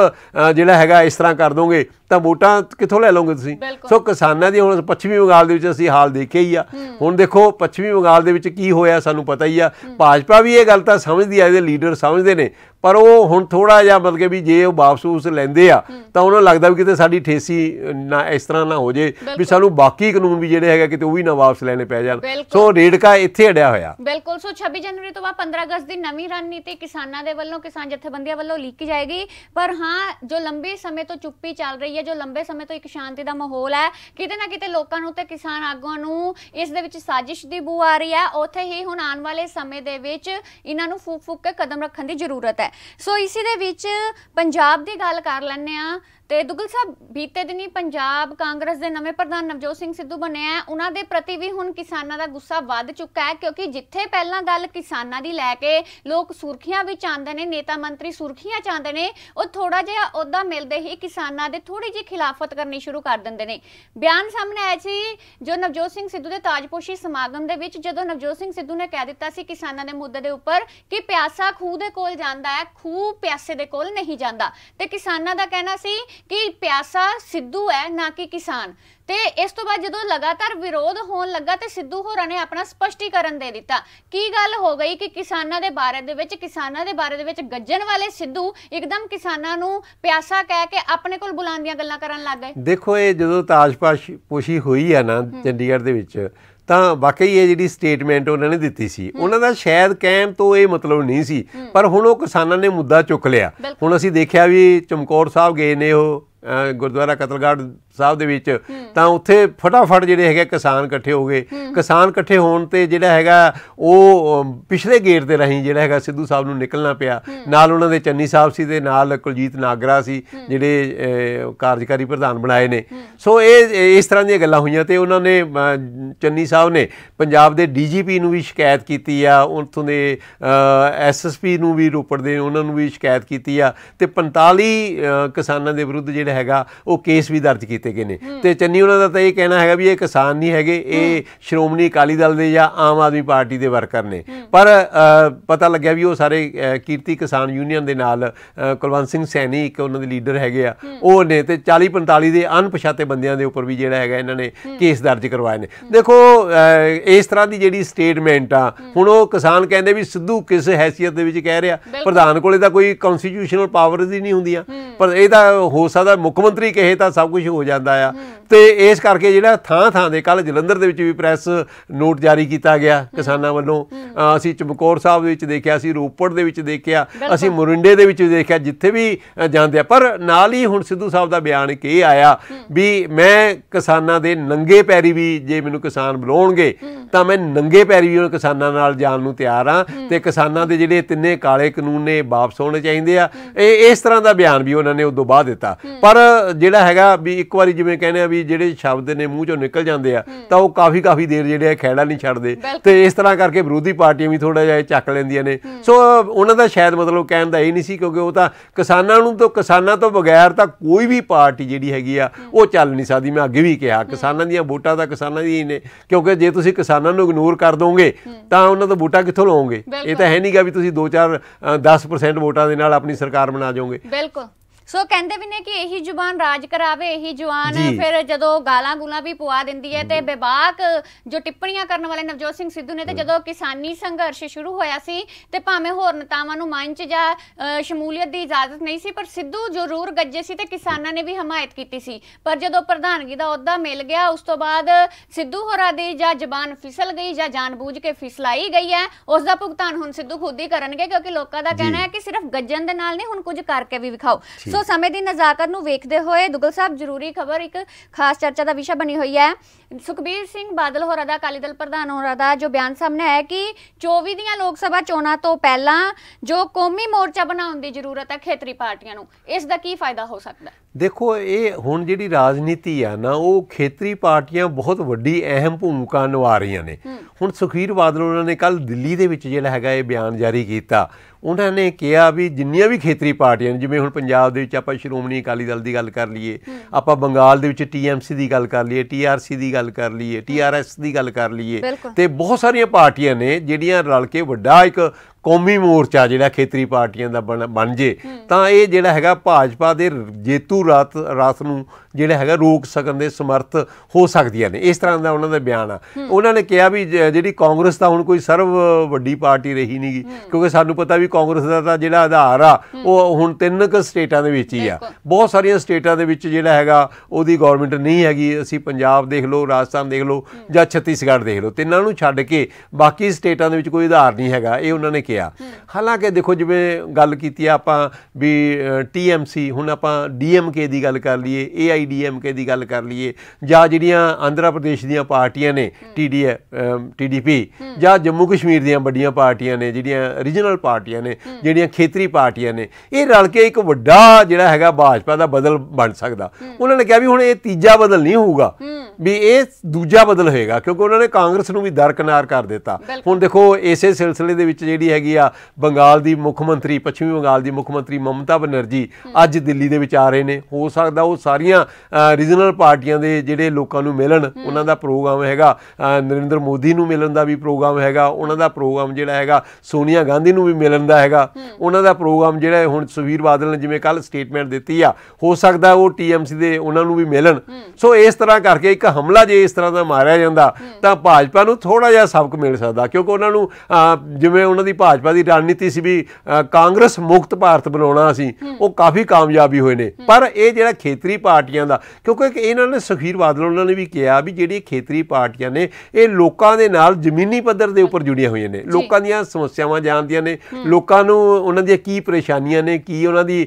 ਜਿਹੜਾ ਹੈਗਾ ਇਸ ਤਰ੍ਹਾਂ ਕਰ ਦੋਗੇ ਤਾਂ ਵੋਟਾਂ ਕਿੱਥੋਂ ਲੈ ਲਓਗੇ ਤੁਸੀਂ ਸੋ ਕਿਸਾਨਾਂ ਦੀ ਹੁਣ ਪੱਛਮੀ ਬੰਗਾਲ ਦੇ ਵਿੱਚ ਅਸੀਂ ਹਾਲ ਦੇਖਿਆ ਹੀ ਆ ਹੁਣ ਦੇਖੋ ਪੱਛਮੀ ਬੰਗਾਲ ਦੇ ਵਿੱਚ ਕੀ ਹੋਇਆ ਸਾਨੂੰ ਪਤਾ ਹੀ ਆ ਭਾਜਪਾ ਵੀ ਇਹ ਗੱਲ ਤਾਂ ਸਮਝਦੀ ਆ ਇਹਦੇ ਲੀਡਰ ਸਮਝਦੇ ਨੇ ਪਰ ਉਹ ਹੁਣ ਥੋੜਾ ਜਿਹਾ ਮਤਲਬ ਕਿ ਵੀ ਜੇ ਉਹ ਵਾਪਸ ਉਸ ਲੈਂਦੇ ਆ ਤਾਂ ਉਹਨਾਂ ਲੱਗਦਾ ਵੀ ਕਿਤੇ ਸਾਡੀ ਠੇਸੀ ਨਾ ਇਸ ਤਰ੍ਹਾਂ ਨਾ ਹੋ ਜੇ ਵੀ ਸਾਨੂੰ ਬਾਕੀ ਕਾਨੂੰਨ ਵੀ ਜਿਹੜੇ ਹੈਗਾ ਕਿਤੇ ਉਹ ਵੀ ਨਾ ਵਾਪਸ ਲੈਣੇ ਪੈ ਜਾਣ ਸੋ ਰੇੜਕਾ ਇੱਥੇ ਅੜਿਆ ਹੋਇਆ ਬਿਲਕੁਲ ਸੋ 26 ਜਨਵਰੀ ਤੋਂ ਬਾਅਦ 15 ਅਗਸਤ ਦੀ ਨਵੀਂ ਰਣਨੀਤੀ ਕਿਸਾਨਾਂ ਦੇ ਵੱਲੋਂ ਕਿਸਾਨ ਜਥੇਬੰਦੀਆਂ ਵੱਲੋਂ ਲੀਕ ਜਾਏਗੀ ਪਰ ਹਾਂ ਜੋ ਲੰਬੇ ਸਮੇਂ ਤੋਂ ਚੁੱਪੀ ਚੱਲ ਰਹੀ ਹੈ ਜੋ ਲੰਬੇ ਸਮੇਂ ਤੋਂ ਇੱਕ ਸ਼ਾਂਤੀ ਦਾ ਮਾਹੌਲ ਹੈ ਕਿਤੇ ਨਾ ਕਿਤੇ ਲੋਕਾਂ ਨੂੰ ਤੇ ਕਿਸਾਨ ਆਗੂਆਂ ਨੂੰ ਇਸ ਦੇ ਵਿੱਚ ਸਾਜ਼ਿਸ਼ ਦੀ ਬੂ ਆ ਰਹੀ ਹੈ ਉੱਥੇ ਹੀ ਹੁਣ ਆਉਣ ਵਾਲੇ ਸਮੇਂ ਦੇ ਵਿੱਚ ਇਹਨਾਂ ਨੂੰ ਫੂਕ ਫੂਕ ਕੇ ਕਦਮ ਰੱਖਣ ਦੀ ਜ਼ਰੂਰਤ ਹੈ ਸੋ ਇਸੇ ਦੇ ਵਿੱਚ ਪੰਜਾਬ ਦੀ ਗੱਲ ਕਰ ਲੈਣੇ ਆ ਤੇ ਦੁਗਲ ਸਾਹਿਬ ਬੀਤੇ ਦਿਨੀ ਪੰਜਾਬ ਕਾਂਗਰਸ ਦੇ ਨਵੇਂ ਪ੍ਰਧਾਨ ਨਵਜੋਤ ਸਿੰਘ ਸਿੱਧੂ ਬਣੇ ਆ ਉਹਨਾਂ ਦੇ ਪ੍ਰਤੀ ਵੀ ਹੁਣ ਕਿਸਾਨਾਂ ਦਾ ਗੁੱਸਾ ਵੱਧ ਚੁੱਕਾ ਹੈ ਕਿਉਂਕਿ ਜਿੱਥੇ ਪਹਿਲਾਂ ਗੱਲ ਕਿਸਾਨਾਂ ਦੀ ਲੈ ਕੇ ਲੋਕ ਸੁਰਖੀਆਂ ਵਿੱਚ ਆਉਂਦੇ ਨੇ ਨੇਤਾ ਮੰਤਰੀ ਸੁਰਖੀਆਂ ਚਾਹੁੰਦੇ ਨੇ ਉਹ ਥੋੜਾ ਜਿਹਾ ਉਹਦਾ ਮਿਲਦੇ ਹੀ ਕਿਸਾਨਾਂ ਦੇ ਥੋੜੀ ਜਿਹੀ ਖਿਲਾਫਤ ਕਰਨੀ ਸ਼ੁਰੂ ਕਰ ਦਿੰਦੇ ਨੇ ਬਿਆਨ ਸਾਹਮਣੇ ਆਇਆ ਸੀ ਜੋ ਨਵਜੋਤ ਸਿੰਘ ਸਿੱਧੂ ਦੇ ਤਾਜਪੋਸ਼ੀ ਸਮਾਗਮ ਦੇ ਵਿੱਚ ਜਦੋਂ ਨਵਜੋਤ ਸਿੰਘ ਸਿੱਧੂ ਨੇ ਕਹਿ ਦਿੱਤਾ ਸੀ ਕਿਸਾਨਾਂ ਦੇ ਮੁੱਦੇ ਦੇ ਉੱਪਰ ਕਿ ਪਿਆਸਾ ਖੂਹ ਦੇ ਕੋਲ ਜਾਂਦਾ ਹੈ ਖੂਹ ਪਿਆਸੇ ਦੇ ਕੋਲ ਨਹੀਂ ਜਾਂਦਾ ਤੇ ਕਿਸਾਨਾਂ ਦਾ ਕਹਿਣਾ ਸੀ ਕਿ ਪਿਆਸਾ ਸਿੱਧੂ ਹੈ ਨਾ ਕਿ ਕਿਸਾਨ ਤੇ ਇਸ ਤੋਂ ਬਾਅਦ ਜਦੋਂ ਲਗਾਤਾਰ ਵਿਰੋਧ ਹੋਣ ਲੱਗਾ ਤੇ ਸਿੱਧੂ ਹੋਰਾਂ ਨੇ ਆਪਣਾ ਸਪਸ਼ਟੀਕਰਨ ਦੇ ਦਿੱਤਾ ਕੀ ਗੱਲ ਹੋ ਗਈ ਕਿ ਕਿਸਾਨਾਂ ਦੇ ਬਾਰੇ ਦੇ ਵਿੱਚ ਕਿਸਾਨਾਂ ਦੇ ਬਾਰੇ ਦੇ ਵਿੱਚ ਗੱਜਣ ਵਾਲੇ ਸਿੱਧੂ ਇੱਕਦਮ ਕਿਸਾਨਾਂ ਨੂੰ ਪਿਆਸਾ ਕਹਿ ਕੇ ਆਪਣੇ ਕੋਲ ਬੁਲਾਉਂਦੀਆਂ ਗੱਲਾਂ ਕਰਨ ਲੱਗ ਗਏ ਦੇਖੋ ਇਹ ਜਦੋਂ ਤਾਜਪਾਸ਼ ਪੁਸ਼ੀ ਹੋਈ ਆ ਨਾ ਚੰਡੀਗੜ੍ਹ ਦੇ ਵਿੱਚ ਤਾਂ ਵਾਕਈ ਇਹ ਜਿਹੜੀ ਸਟੇਟਮੈਂਟ ਉਹਨਾਂ ਨੇ ਦਿੱਤੀ ਸੀ ਉਹਨਾਂ ਦਾ ਸ਼ਾਇਦ ਕਹਿਣ ਤੋਂ ਇਹ ਮਤਲਬ ਨਹੀਂ ਸੀ ਪਰ ਹੁਣ ਉਹ ਕਿਸਾਨਾਂ ਨੇ ਮੁੱਦਾ ਚੁੱਕ ਲਿਆ ਹੁਣ ਅਸੀਂ ਦੇਖਿਆ ਵੀ ਚਮਕੌਰ ਸਾਹਿਬ ਗਏ ਨੇ ਉਹ ਗੁਰਦੁਆਰਾ ਕਤਲਗੜ੍ਹ ਸਾਹਿਬ ਦੇ ਵਿੱਚ ਤਾਂ ਉੱਥੇ ਫਟਾਫਟ ਜਿਹੜੇ ਹੈਗੇ ਕਿਸਾਨ ਇਕੱਠੇ ਹੋ ਗਏ ਕਿਸਾਨ ਇਕੱਠੇ ਹੋਣ ਤੇ ਜਿਹੜਾ ਹੈਗਾ ਉਹ ਪਿਛਲੇ ਗੇਟ ਦੇ ਰਹੀ ਜਿਹੜਾ ਹੈਗਾ ਸਿੱਧੂ ਸਾਹਿਬ ਨੂੰ ਨਿਕਲਣਾ ਪਿਆ ਨਾਲ ਉਹਨਾਂ ਦੇ ਚੰਨੀ ਸਾਹਿਬ ਸੀ ਤੇ ਨਾਲ ਕੁਲਜੀਤ ਨਾਗਰਾ ਸੀ ਜਿਹੜੇ ਕਾਰਜਕਾਰੀ ਪ੍ਰਧਾਨ ਬਣਾਏ ਨੇ ਸੋ ਇਹ ਇਸ ਤਰ੍ਹਾਂ ਦੀਆਂ ਗੱਲਾਂ ਹੋਈਆਂ ਤੇ ਉਹਨਾਂ ਨੇ ਚੰਨੀ ਸਾਹਿਬ ਨੇ ਪੰਜਾਬ ਦੇ ਡੀਜੀਪੀ ਨੂੰ ਵੀ ਸ਼ਿਕਾਇਤ ਕੀਤੀ ਆ ਉਥੋਂ ਦੇ ਐਸਐਸਪੀ ਨੂੰ ਵੀ ਰੋਪੜ ਦੇ ਉਹਨਾਂ ਨੂੰ ਵੀ ਸ਼ਿਕਾਇਤ ਕੀਤੀ ਆ ਤੇ 45 ਕਿਸਾਨਾਂ ਦੇ ਵਿਰੁੱਧ ਜਿਹੜੇ ਜਿਹੜਾ ਹੈਗਾ ਉਹ ਕੇਸ ਵੀ ਦਰਜ ਕੀਤੇ ਗਏ ਨੇ ਤੇ ਚੰਨੀ ਉਹਨਾਂ ਦਾ ਤਾਂ ਇਹ ਕਹਿਣਾ ਹੈਗਾ ਵੀ ਇਹ ਕਿਸਾਨ ਨਹੀਂ ਹੈਗੇ ਇਹ ਸ਼੍ਰੋਮਣੀ ਅਕਾਲੀ ਦਲ ਦੇ ਜਾਂ ਆਮ ਆਦਮੀ ਪਾਰਟੀ ਦੇ ਵਰਕਰ ਨੇ ਪਰ ਪਤਾ ਲੱਗਿਆ ਵੀ ਉਹ ਸਾਰੇ ਕੀਰਤੀ ਕਿਸਾਨ ਯੂਨੀਅਨ ਦੇ ਨਾਲ ਕੁਲਵੰਤ ਸਿੰਘ ਸੈਣੀ ਇੱਕ ਉਹਨਾਂ ਦੇ ਲੀਡਰ ਹੈਗੇ ਆ ਉਹ ਨੇ ਤੇ 40 45 ਦੇ ਅਣਪਛਾਤੇ ਬੰਦਿਆਂ ਦੇ ਉੱਪਰ ਵੀ ਜਿਹੜਾ ਹੈਗਾ ਇਹਨਾਂ ਨੇ ਕੇਸ ਦਰਜ ਕਰਵਾਏ ਨੇ ਦੇਖੋ ਇਸ ਤਰ੍ਹਾਂ ਦੀ ਜਿਹੜੀ ਸਟੇਟਮੈਂਟ ਆ ਹੁਣ ਉਹ ਕਿਸਾਨ ਕਹਿੰਦੇ ਵੀ ਸਿੱਧੂ ਕਿਸ ਹیثیت ਦੇ ਵਿੱਚ ਕਹਿ ਰਿਹਾ ਪ੍ਰਧਾਨ ਕੋਲੇ ਤਾਂ ਕੋਈ ਕਨਸਟੀਟਿਊਸ਼ਨਲ ਪਾਵਰ ਦੀ ਨਹੀਂ ਹੁੰਦੀਆਂ ਪਰ ਇਹ ਤਾਂ ਹੋ ਸਕਦਾ ਮੁੱਖ ਮੰਤਰੀ ਕਹੇ ਤਾਂ ਸਭ ਕੁਝ ਹੋ ਜਾਂਦਾ ਆ ਤੇ ਇਸ ਕਰਕੇ ਜਿਹੜਾ ਥਾਂ ਥਾਂ ਦੇ ਕੱਲ ਜਲੰਧਰ ਦੇ ਵਿੱਚ ਵੀ ਪ੍ਰੈਸ ਨੋਟ ਜਾਰੀ ਕੀਤਾ ਗਿਆ ਕਿਸਾਨਾਂ ਵੱਲੋਂ ਅਸੀਂ ਚਮਕੌਰ ਸਾਹਿਬ ਦੇ ਵਿੱਚ ਦੇਖਿਆ ਸੀ ਰੋਪੜ ਦੇ ਵਿੱਚ ਦੇਖਿਆ ਅਸੀਂ ਮੁਰਿੰਡੇ ਦੇ ਵਿੱਚ ਦੇਖਿਆ ਜਿੱਥੇ ਵੀ ਜਾਂਦੇ ਆ ਪਰ ਨਾਲ ਹੀ ਹੁਣ ਸਿੱਧੂ ਸਾਹਿਬ ਦਾ ਬਿਆਨ ਕੀ ਆਇਆ ਵੀ ਮੈਂ ਕਿਸਾਨਾਂ ਦੇ ਨੰਗੇ ਪੈਰੀ ਵੀ ਜੇ ਮੈਨੂੰ ਕਿਸਾਨ ਬੁਲਾਉਣਗੇ ਤਾਂ ਮੈਂ ਨੰਗੇ ਪੈਰੀ ਵੀ ਉਹ ਕਿਸਾਨਾਂ ਨਾਲ ਜਾਣ ਨੂੰ ਤਿਆਰ ਆ ਤੇ ਕਿਸਾਨਾਂ ਦੇ ਜਿਹੜੇ ਤਿੰਨੇ ਕਾਲੇ ਕਾਨੂੰਨ ਨੇ ਵਾਪਸ ਹੋਣੇ ਚਾਹੀਦੇ ਆ ਇਹ ਇਸ ਤਰ੍ਹਾਂ ਦਾ ਬਿਆਨ ਵੀ ਉਹਨਾਂ ਨੇ ਉਦੋਂ ਬਾਅਦ ਦਿੱਤਾ ਪਰ ਜਿਹੜਾ ਹੈਗਾ ਵੀ ਇੱਕ ਵਾਰੀ ਜਿਵੇਂ ਕਹਿੰਦੇ ਆ ਵੀ ਜਿਹੜੇ ਸ਼ਬਦ ਨੇ ਮੂੰਹ ਚੋਂ ਨਿਕਲ ਜਾਂਦੇ ਆ ਤਾਂ ਉਹ ਕਾਫੀ ਕਾਫੀ ਦੇਰ ਜਿਹੜੇ ਆ ਖੈੜਾ ਨਹੀਂ ਛੱਡਦੇ ਤੇ ਇਸ ਤਰ੍ਹਾਂ ਕਰਕੇ ਵਿਰੋਧੀ ਪਾਰਟੀਆਂ ਵੀ ਥੋੜਾ ਜਿਹਾ ਚੱਕ ਲੈਂਦੀਆਂ ਨੇ ਸੋ ਉਹਨਾਂ ਦਾ ਸ਼ਾਇਦ ਮਤਲਬ ਕਹਿਣ ਦਾ ਇਹ ਨਹੀਂ ਸੀ ਕਿਉਂਕਿ ਉਹ ਤਾਂ ਕਿਸਾਨਾਂ ਨੂੰ ਤੋਂ ਕਿਸਾਨਾਂ ਤੋਂ ਬਗੈਰ ਤਾਂ ਕੋਈ ਵੀ ਪਾਰਟੀ ਜਿਹੜੀ ਹੈਗੀ ਆ ਉਹ ਚੱਲ ਨਹੀਂ ਸਕਦੀ ਮੈਂ ਅੱਗੇ ਵੀ ਕਿਹਾ ਕਿਸਾਨਾਂ ਦੀਆਂ ਵੋਟਾਂ ਤਾਂ ਕਿਸਾਨਾਂ ਦੀ ਨੇ ਕਿਉਂਕਿ ਜੇ ਤੁਸੀਂ ਕਿਸਾਨਾਂ ਨੂੰ ਇਗਨੋਰ ਕਰ ਦੋਗੇ ਤਾਂ ਉਹਨਾਂ ਤੋਂ ਵੋਟਾਂ ਕਿੱਥੋਂ ਲਓਗੇ ਇਹ ਤਾਂ ਹੈ ਨਹੀਂਗਾ ਵੀ ਤੁਸੀਂ 2-4 10% ਵੋਟਾਂ ਦੇ ਨਾਲ ਆਪਣੀ ਸਰਕਾਰ ਬਣਾ ਜਾਓਗੇ ਬਿਲਕੁਲ ਸੋ ਕਹਿੰਦੇ ਵੀ ਨੇ ਕਿ ਇਹੀ ਜ਼ੁਬਾਨ ਰਾਜ ਕਰਾਵੇ ਇਹੀ ਜਵਾਨ ਫਿਰ ਜਦੋਂ ਗਾਲਾਂ ਗੁਲਾਂ ਵੀ ਪਵਾ ਦਿੰਦੀ ਹੈ ਤੇ ਬੇਬਾਕ ਜੋ ਟਿੱਪਣੀਆਂ ਕਰਨ ਵਾਲੇ ਨਵਜੋਤ ਸਿੰਘ ਸਿੱਧੂ ਨੇ ਤੇ ਜਦੋਂ ਕਿਸਾਨੀ ਸੰਘਰਸ਼ ਸ਼ੁਰੂ ਹੋਇਆ ਸੀ ਤੇ ਭਾਵੇਂ ਹੋਰ ਨੇਤਾਵਾਂ ਨੂੰ ਮੰਚ ਜਾਂ ਸ਼ਮੂਲੀਅਤ ਦੀ ਇਜਾਜ਼ਤ ਨਹੀਂ ਸੀ ਪਰ ਸਿੱਧੂ ਜ਼ਰੂਰ ਗੱਜੇ ਸੀ ਤੇ ਕਿਸਾਨਾਂ ਨੇ ਵੀ ਹਮਾਇਤ ਕੀਤੀ ਸੀ ਪਰ ਜਦੋਂ ਪ੍ਰਧਾਨਗੀ ਦਾ ਅਹੁਦਾ ਮਿਲ ਗਿਆ ਉਸ ਤੋਂ ਬਾਅਦ ਸਿੱਧੂ ਹੋਰਾਂ ਦੀ ਜਾਂ ਜ਼ਬਾਨ ਫਿਸਲ ਗਈ ਜਾਂ ਜਾਣਬੁੱਝ ਕੇ ਫਿਸਲਾਈ ਗਈ ਹੈ ਉਸ ਦਾ ਭੁਗਤਾਨ ਹੁਣ ਸਿੱਧੂ ਖੁਦ ਹੀ ਕਰਨਗੇ ਕਿਉਂਕਿ ਲੋਕਾਂ ਦਾ ਕਹਿਣਾ ਹੈ ਕਿ ਸਿਰਫ ਗੱਜਣ ਦੇ ਨਾਲ ਨਹੀਂ ਹੁਣ ਕੁਝ ਕਰਕੇ ਵੀ ਵਿਖਾਓ ਸੋ ਸੋ ਸਮੇਂ ਦੀ ਨਜ਼ਾਕਤ ਨੂੰ ਵੇਖਦੇ ਹੋਏ ਦੁਗਲ ਸਾਹਿਬ ਜ਼ਰੂਰੀ ਖਬਰ ਇੱਕ ਖਾਸ ਚਰਚਾ ਦਾ ਵਿਸ਼ਾ ਬਣੀ ਹੋਈ ਹੈ ਸੁਖਬੀਰ ਸਿੰਘ ਬਾਦਲ ਹੋਰਾਂ ਦਾ ਅਕਾਲੀ ਦਲ ਪ੍ਰਧਾਨ ਹੋਰਾਂ ਦਾ ਜੋ ਬਿਆਨ ਸਾਹਮਣੇ ਆਇਆ ਕਿ 24 ਦੀਆਂ ਲੋਕ ਸਭਾ ਚੋਣਾਂ ਤੋਂ ਪਹਿਲਾਂ ਜੋ ਕੌਮੀ ਮੋਰਚਾ ਬਣਾਉਣ ਦੀ ਜ਼ਰੂਰਤ ਹੈ ਖੇਤਰੀ ਪਾਰਟੀਆਂ ਨੂੰ ਇਸ ਦਾ ਕੀ ਫਾਇਦਾ ਹੋ ਸਕਦਾ ਦੇਖੋ ਇਹ ਹੁਣ ਜਿਹੜੀ ਰਾਜਨੀਤੀ ਆ ਨਾ ਉਹ ਖੇਤਰੀ ਪਾਰਟੀਆਂ ਬਹੁਤ ਵੱਡੀ ਅਹਿਮ ਭੂਮਿਕਾ ਨਿਭਾ ਰਹੀਆਂ ਨੇ ਹੁਣ ਸੁਖਬੀਰ ਬਾਦਲ ਉਹਨਾਂ ਨੇ ਕੱਲ ਦਿੱਲੀ ਦੇ ਵਿੱਚ ਜਿਹੜਾ ਹੈਗਾ ਇਹ ਬਿਆਨ ਜਾਰੀ ਕੀਤਾ ਉਹਨਾਂ ਨੇ ਕਿਹਾ ਵੀ ਜਿੰਨੀਆਂ ਵੀ ਖੇਤਰੀ ਪਾਰਟੀਆਂ ਨੇ ਜਿਵੇਂ ਹੁਣ ਪੰਜਾਬ ਦੇ ਵਿੱਚ ਆਪਾਂ ਸ਼੍ਰੋਮਣੀ ਅਕਾਲੀ ਦਲ ਦੀ ਗੱਲ ਕਰ ਲਈਏ ਆਪਾਂ ਬੰਗਾਲ ਦੇ ਵਿੱਚ ਟੀਐਮਸੀ ਦੀ ਗੱਲ ਕਰ ਲਈਏ ਟੀਆਰਸੀ ਦੀ ਗੱਲ ਕਰ ਲਈਏ ਟੀਆਰਐਸ ਦੀ ਗੱਲ ਕਰ ਲਈਏ ਤੇ ਬਹੁਤ ਸਾਰੀਆਂ ਪਾਰਟੀਆਂ ਨੇ ਜਿਹੜੀਆਂ ਰਲ ਕੇ ਵੱਡਾ ਇੱਕ ਕੌਮੀ ਮੋਰਚਾ ਜਿਹੜਾ ਖੇਤਰੀ ਪਾਰਟੀਆਂ ਦਾ ਬਣ ਜੇ ਤਾਂ ਇਹ ਜਿਹੜਾ ਹੈਗਾ ਭਾਜਪਾ ਦੇ ਜੇਤੂ ਰਾਤ ਰਾਤ ਨੂੰ ਜਿਹੜਾ ਹੈਗਾ ਰੋਕ ਸਕਣ ਦੇ ਸਮਰਥ ਹੋ ਸਕਦੀਆਂ ਨੇ ਇਸ ਤਰ੍ਹਾਂ ਦਾ ਉਹਨਾਂ ਦਾ ਬਿਆਨ ਆ ਉਹਨਾਂ ਨੇ ਕਿਹਾ ਵੀ ਜਿਹੜੀ ਕਾਂਗਰਸ ਦਾ ਹੁਣ ਕੋਈ ਸਰਵ ਵੱਡੀ ਪਾਰਟੀ ਰਹੀ ਨਹੀਂਗੀ ਕਿਉਂਕਿ ਸਾਨੂੰ ਪਤਾ ਵੀ ਕਾਂਗਰਸ ਦਾ ਤਾਂ ਜਿਹੜਾ ਆਧਾਰ ਆ ਉਹ ਹੁਣ ਤਿੰਨ ਕ ਸਟੇਟਾਂ ਦੇ ਵਿੱਚ ਹੀ ਆ ਬਹੁਤ ਸਾਰੀਆਂ ਸਟੇਟਾਂ ਦੇ ਵਿੱਚ ਜਿਹੜਾ ਹੈਗਾ ਉਹਦੀ ਗਵਰਨਮੈਂਟ ਨਹੀਂ ਹੈਗੀ ਅਸੀਂ ਪੰਜਾਬ ਦੇਖ ਲਓ ਰਾਜਸਥਾਨ ਦੇਖ ਲਓ ਜਾਂ ਛੱਤੀਸਗੜ੍ਹ ਦੇਖ ਲਓ ਤਿੰਨਾਂ ਨੂੰ ਛੱਡ ਕੇ ਬਾਕੀ ਸਟੇਟਾਂ ਦੇ ਵਿੱਚ ਕੋਈ ਆਧਾਰ ਨਹੀਂ ਹੈਗਾ ਇਹ ਉਹਨਾਂ ਨੇ ਕਿਹਾ ਹਾਲਾਂਕਿ ਦੇਖੋ ਜਿਵੇਂ ਗੱਲ ਕੀਤੀ ਆ ਆਪਾਂ ਵੀ ਟੀਐਮਸੀ ਹੁਣ ਆਪਾਂ ਡੀਐਮਕੇ ਦੀ ਗੱਲ ਕਰ ਲਈਏ ਏਆਈਡੀਐਮਕੇ ਦੀ ਗੱਲ ਕਰ ਲਈਏ ਜਾਂ ਜਿਹੜੀਆਂ ਆਂਧਰਾ ਪ੍ਰਦੇਸ਼ ਦੀਆਂ ਪਾਰਟੀਆਂ ਨੇ ਟੀਡੀਐ ਟੀਡੀਪੀ ਜਾਂ ਜੰਮੂ ਕਸ਼ਮੀਰ ਦੀਆਂ ਵੱਡੀਆਂ ਪਾਰਟੀਆਂ ਨੇ ਜਿਹੜੀਆਂ ਰੀਜਨਲ ਪਾਰਟੀਆਂ ਪਾਰਟੀਆਂ ਨੇ ਜਿਹੜੀਆਂ ਖੇਤਰੀ ਪਾਰਟੀਆਂ ਨੇ ਇਹ ਰਲ ਕੇ ਇੱਕ ਵੱਡਾ ਜਿਹੜਾ ਹੈਗਾ ਭਾਜਪਾ ਦਾ ਬਦਲ ਬਣ ਸਕਦਾ ਉਹਨਾਂ ਨੇ ਕਿਹਾ ਵੀ ਹੁਣ ਇਹ ਤੀਜਾ ਬਦਲ ਨਹੀਂ ਹੋਊਗਾ ਵੀ ਇਹ ਦੂਜਾ ਬਦਲ ਹੋਏਗਾ ਕਿਉਂਕਿ ਉਹਨਾਂ ਨੇ ਕਾਂਗਰਸ ਨੂੰ ਵੀ ਦਰਕਨਾਰ ਕਰ ਦਿੱਤਾ ਹੁਣ ਦੇਖੋ ਇਸੇ ਸਿਲਸਿਲੇ ਦੇ ਵਿੱਚ ਜਿਹੜੀ ਹੈਗੀ ਆ ਬੰਗਾਲ ਦੀ ਮੁੱਖ ਮੰਤਰੀ ਪੱਛਮੀ ਬੰਗਾਲ ਦੀ ਮੁੱਖ ਮੰਤਰੀ ਮਮਤਾ ਬਨਰਜੀ ਅੱਜ ਦਿੱਲੀ ਦੇ ਵਿੱਚ ਆ ਰਹੇ ਨੇ ਹੋ ਸਕਦਾ ਉਹ ਸਾਰੀਆਂ ਰੀਜਨਲ ਪਾਰਟੀਆਂ ਦੇ ਜਿਹੜੇ ਲੋਕਾਂ ਨੂੰ ਮਿਲਣ ਉਹਨਾਂ ਦਾ ਪ੍ਰੋਗਰਾਮ ਹੈਗਾ ਨਰਿੰਦਰ ਮੋਦੀ ਨੂੰ ਮਿਲਣ ਦਾ ਵੀ ਪ੍ਰੋਗਰਾਮ ਹੈਗਾ ਉਹਨਾਂ ਦਾ ਪ੍ਰੋਗਰਾਮ ਜਿਹੜਾ ਹੈਗਾ ਸੋਨੀਆ ਗਾਂਧੀ ਨੂੰ ਵੀ ਮਿਲਣ ਹੁੰਦਾ ਹੈਗਾ ਉਹਨਾਂ ਦਾ ਪ੍ਰੋਗਰਾਮ ਜਿਹੜਾ ਹੁਣ ਸੁਵੀਰ ਬਾਦਲ ਨੇ ਜਿਵੇਂ ਕੱਲ ਸਟੇਟਮੈਂਟ ਦਿੱਤੀ ਆ ਹੋ ਸਕਦਾ ਉਹ ਟੀਐਮਸੀ ਦੇ ਉਹਨਾਂ ਨੂੰ ਵੀ ਮਿਲਣ ਸੋ ਇਸ ਤਰ੍ਹਾਂ ਕਰਕੇ ਇੱਕ ਹਮਲਾ ਜੇ ਇਸ ਤਰ੍ਹਾਂ ਦਾ ਮਾਰਿਆ ਜਾਂਦਾ ਤਾਂ ਭਾਜਪਾ ਨੂੰ ਥੋੜਾ ਜਿਹਾ ਸਬਕ ਮਿਲ ਸਕਦਾ ਕਿਉਂਕਿ ਉਹਨਾਂ ਨੂੰ ਜਿਵੇਂ ਉਹਨਾਂ ਦੀ ਭਾਜਪਾ ਦੀ ਰਣਨੀਤੀ ਸੀ ਵੀ ਕਾਂਗਰਸ ਮੁਕਤ ਭਾਰਤ ਬਣਾਉਣਾ ਸੀ ਉਹ ਕਾਫੀ ਕਾਮਯਾਬੀ ਹੋਏ ਨੇ ਪਰ ਇਹ ਜਿਹੜਾ ਖੇਤਰੀ ਪਾਰਟੀਆਂ ਦਾ ਕਿਉਂਕਿ ਇਹਨਾਂ ਨੇ ਸੁਖੀਰ ਬਾਦਲ ਉਹਨਾਂ ਨੇ ਵੀ ਕਿਹਾ ਵੀ ਜਿਹੜੀ ਖੇਤਰੀ ਪਾਰਟੀਆਂ ਨੇ ਇਹ ਲੋਕਾਂ ਦੇ ਨਾਲ ਜ਼ਮੀਨੀ ਪੱਧਰ ਦੇ ਉੱਪਰ ਜੁੜੀਆਂ ਹੋਈਆਂ ਨੇ ਲੋਕਾਂ ਦੀਆਂ ਸਮੱਸਿਆਵਾਂ ਜਾਣਦੀਆਂ ਨੇ ਲੋਕਾਂ ਨੂੰ ਉਹਨਾਂ ਦੀਆਂ ਕੀ ਪਰੇਸ਼ਾਨੀਆਂ ਨੇ ਕੀ ਉਹਨਾਂ ਦੀ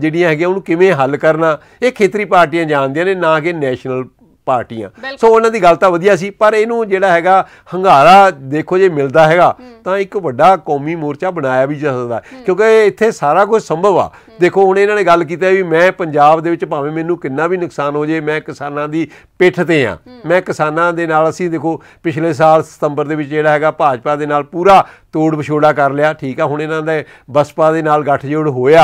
ਜਿਹੜੀਆਂ ਹੈਗੇ ਉਹਨੂੰ ਕਿਵੇਂ ਹੱਲ ਕਰਨਾ ਇਹ ਖੇਤਰੀ ਪਾਰਟੀਆਂ ਜਾਣਦੀਆਂ ਨੇ ਨਾ ਕਿ ਨੈਸ਼ਨਲ ਪਾਰਟੀਆਂ ਸੋ ਉਹਨਾਂ ਦੀ ਗੱਲ ਤਾਂ ਵਧੀਆ ਸੀ ਪਰ ਇਹਨੂੰ ਜਿਹੜਾ ਹੈਗਾ ਹੰਗਾਰਾ ਦੇਖੋ ਜੇ ਮਿਲਦਾ ਹੈਗਾ ਤਾਂ ਇੱਕ ਵੱਡਾ ਕੌਮੀ ਮੋਰਚਾ ਬਣਾਇਆ ਵੀ ਜਾ ਸਕਦਾ ਕਿਉਂਕਿ ਇੱਥੇ ਸਾਰਾ ਕੁਝ ਸੰਭਵ ਆ ਦੇਖੋ ਹੁਣ ਇਹਨਾਂ ਨੇ ਗੱਲ ਕੀਤੀ ਵੀ ਮੈਂ ਪੰਜਾਬ ਦੇ ਵਿੱਚ ਭਾਵੇਂ ਮੈਨੂੰ ਕਿੰਨਾ ਵੀ ਨੁਕਸਾਨ ਹੋ ਜੇ ਮੈਂ ਕਿਸਾਨਾਂ ਦੀ ਪਿੱਠ ਤੇ ਆ ਮੈਂ ਕਿਸਾਨਾਂ ਦੇ ਨਾਲ ਅਸੀਂ ਦੇਖੋ ਪਿਛਲੇ ਸਾਲ ਸਤੰਬਰ ਦੇ ਵਿੱਚ ਜਿਹੜਾ ਹੈਗਾ ਭਾਜਪਾ ਦੇ ਨਾਲ ਪੂਰਾ ਤੋੜ ਵਿਛੋੜਾ ਕਰ ਲਿਆ ਠੀਕ ਆ ਹੁਣ ਇਹਨਾਂ ਦਾ ਬਸਪਾ ਦੇ ਨਾਲ ਗੱਠਜੋੜ ਹੋਇਆ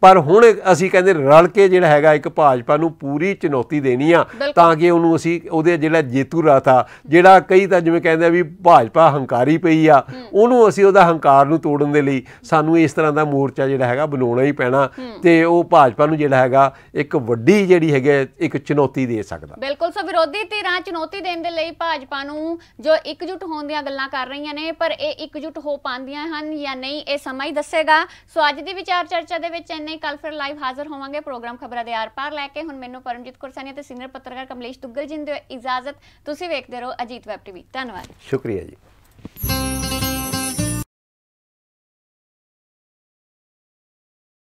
ਪਰ ਹੁਣ ਅਸੀਂ ਕਹਿੰਦੇ ਰਲ ਕੇ ਜਿਹੜਾ ਹੈਗਾ ਇੱਕ ਭਾਜਪਾ ਨੂੰ ਪੂਰੀ ਚੁਣੌਤੀ ਦੇਣੀ ਆ ਤਾਂ ਕਿ ਉਹਨੂੰ ਅਸੀਂ ਉਹਦੇ ਜਿਹੜਾ ਜੇਤੂ ਰਾਤਾ ਜਿਹੜਾ ਕਈ ਤਾਂ ਜਿਵੇਂ ਕਹਿੰਦੇ ਆ ਵੀ ਭਾਜਪਾ ਹੰਕਾਰੀ ਪਈ ਆ ਉਹਨੂੰ ਅਸੀਂ ਉਹਦਾ ਹੰਕਾਰ ਨੂੰ ਤੋੜਨ ਦੇ ਲਈ ਸਾਨੂੰ ਇਸ ਤਰ੍ਹਾਂ ਦਾ ਮੋਰਚਾ ਜਿਹੜਾ ਹੈਗਾ ਬਣਾਉਣਾ ਹੀ ਪੈਣਾ ਤੇ ਉਹ ਭਾਜਪਾ ਨੂੰ ਜਿਹੜਾ ਹੈਗਾ ਇੱਕ ਵੱਡੀ ਜਿਹੜੀ ਹੈਗੇ ਇੱਕ ਚੁਣੌਤੀ ਦੇ ਸਕਦਾ ਬਿਲਕੁਲ ਸੋ ਵਿਰੋਧੀ ਧਿਰਾਂ ਚੁਣੌਤੀ ਦੇਣ ਦੇ ਲਈ ਭਾਜਪਾ ਨੂੰ ਜੋ ਇਕਜੁੱਟ ਹੋਣ ਦੀਆਂ ਗੱਲਾਂ ਕਰ ਰਹੀਆਂ ਨੇ ਪਰ ਇਹ ਇਕਜੁੱਟ ਹੋ ਹੋ ਪਾਉਂਦੀਆਂ ਹਨ ਜਾਂ ਨਹੀਂ ਇਹ ਸਮਾਂ ਹੀ ਦੱਸੇਗਾ ਸੋ ਅੱਜ ਦੀ ਵਿਚਾਰ ਚਰਚਾ ਦੇ ਵਿੱਚ ਇੰਨੇ ਕੱਲ ਫਿਰ ਲਾਈਵ ਹਾਜ਼ਰ ਹੋਵਾਂਗੇ ਪ੍ਰੋਗਰਾਮ ਖਬਰਾਂ ਦੇ ਆਰ ਪਾਰ ਲੈ ਕੇ ਹੁਣ ਮੈਨੂੰ ਪਰਮਜੀਤ ਕੁਰਸਾਨੀ ਤੇ ਸੀਨੀਅਰ ਪੱਤਰਕਾਰ ਕਮਲੇਸ਼ ਦੁੱਗਲ ਜਿੰਦੇ ਇਜਾਜ਼ਤ ਤੁਸੀਂ ਵੇਖਦੇ ਰਹੋ ਅਜੀਤ ਵੈਬ ਟੀਵੀ ਧੰਨਵਾਦ ਸ਼ੁਕਰੀਆ ਜੀ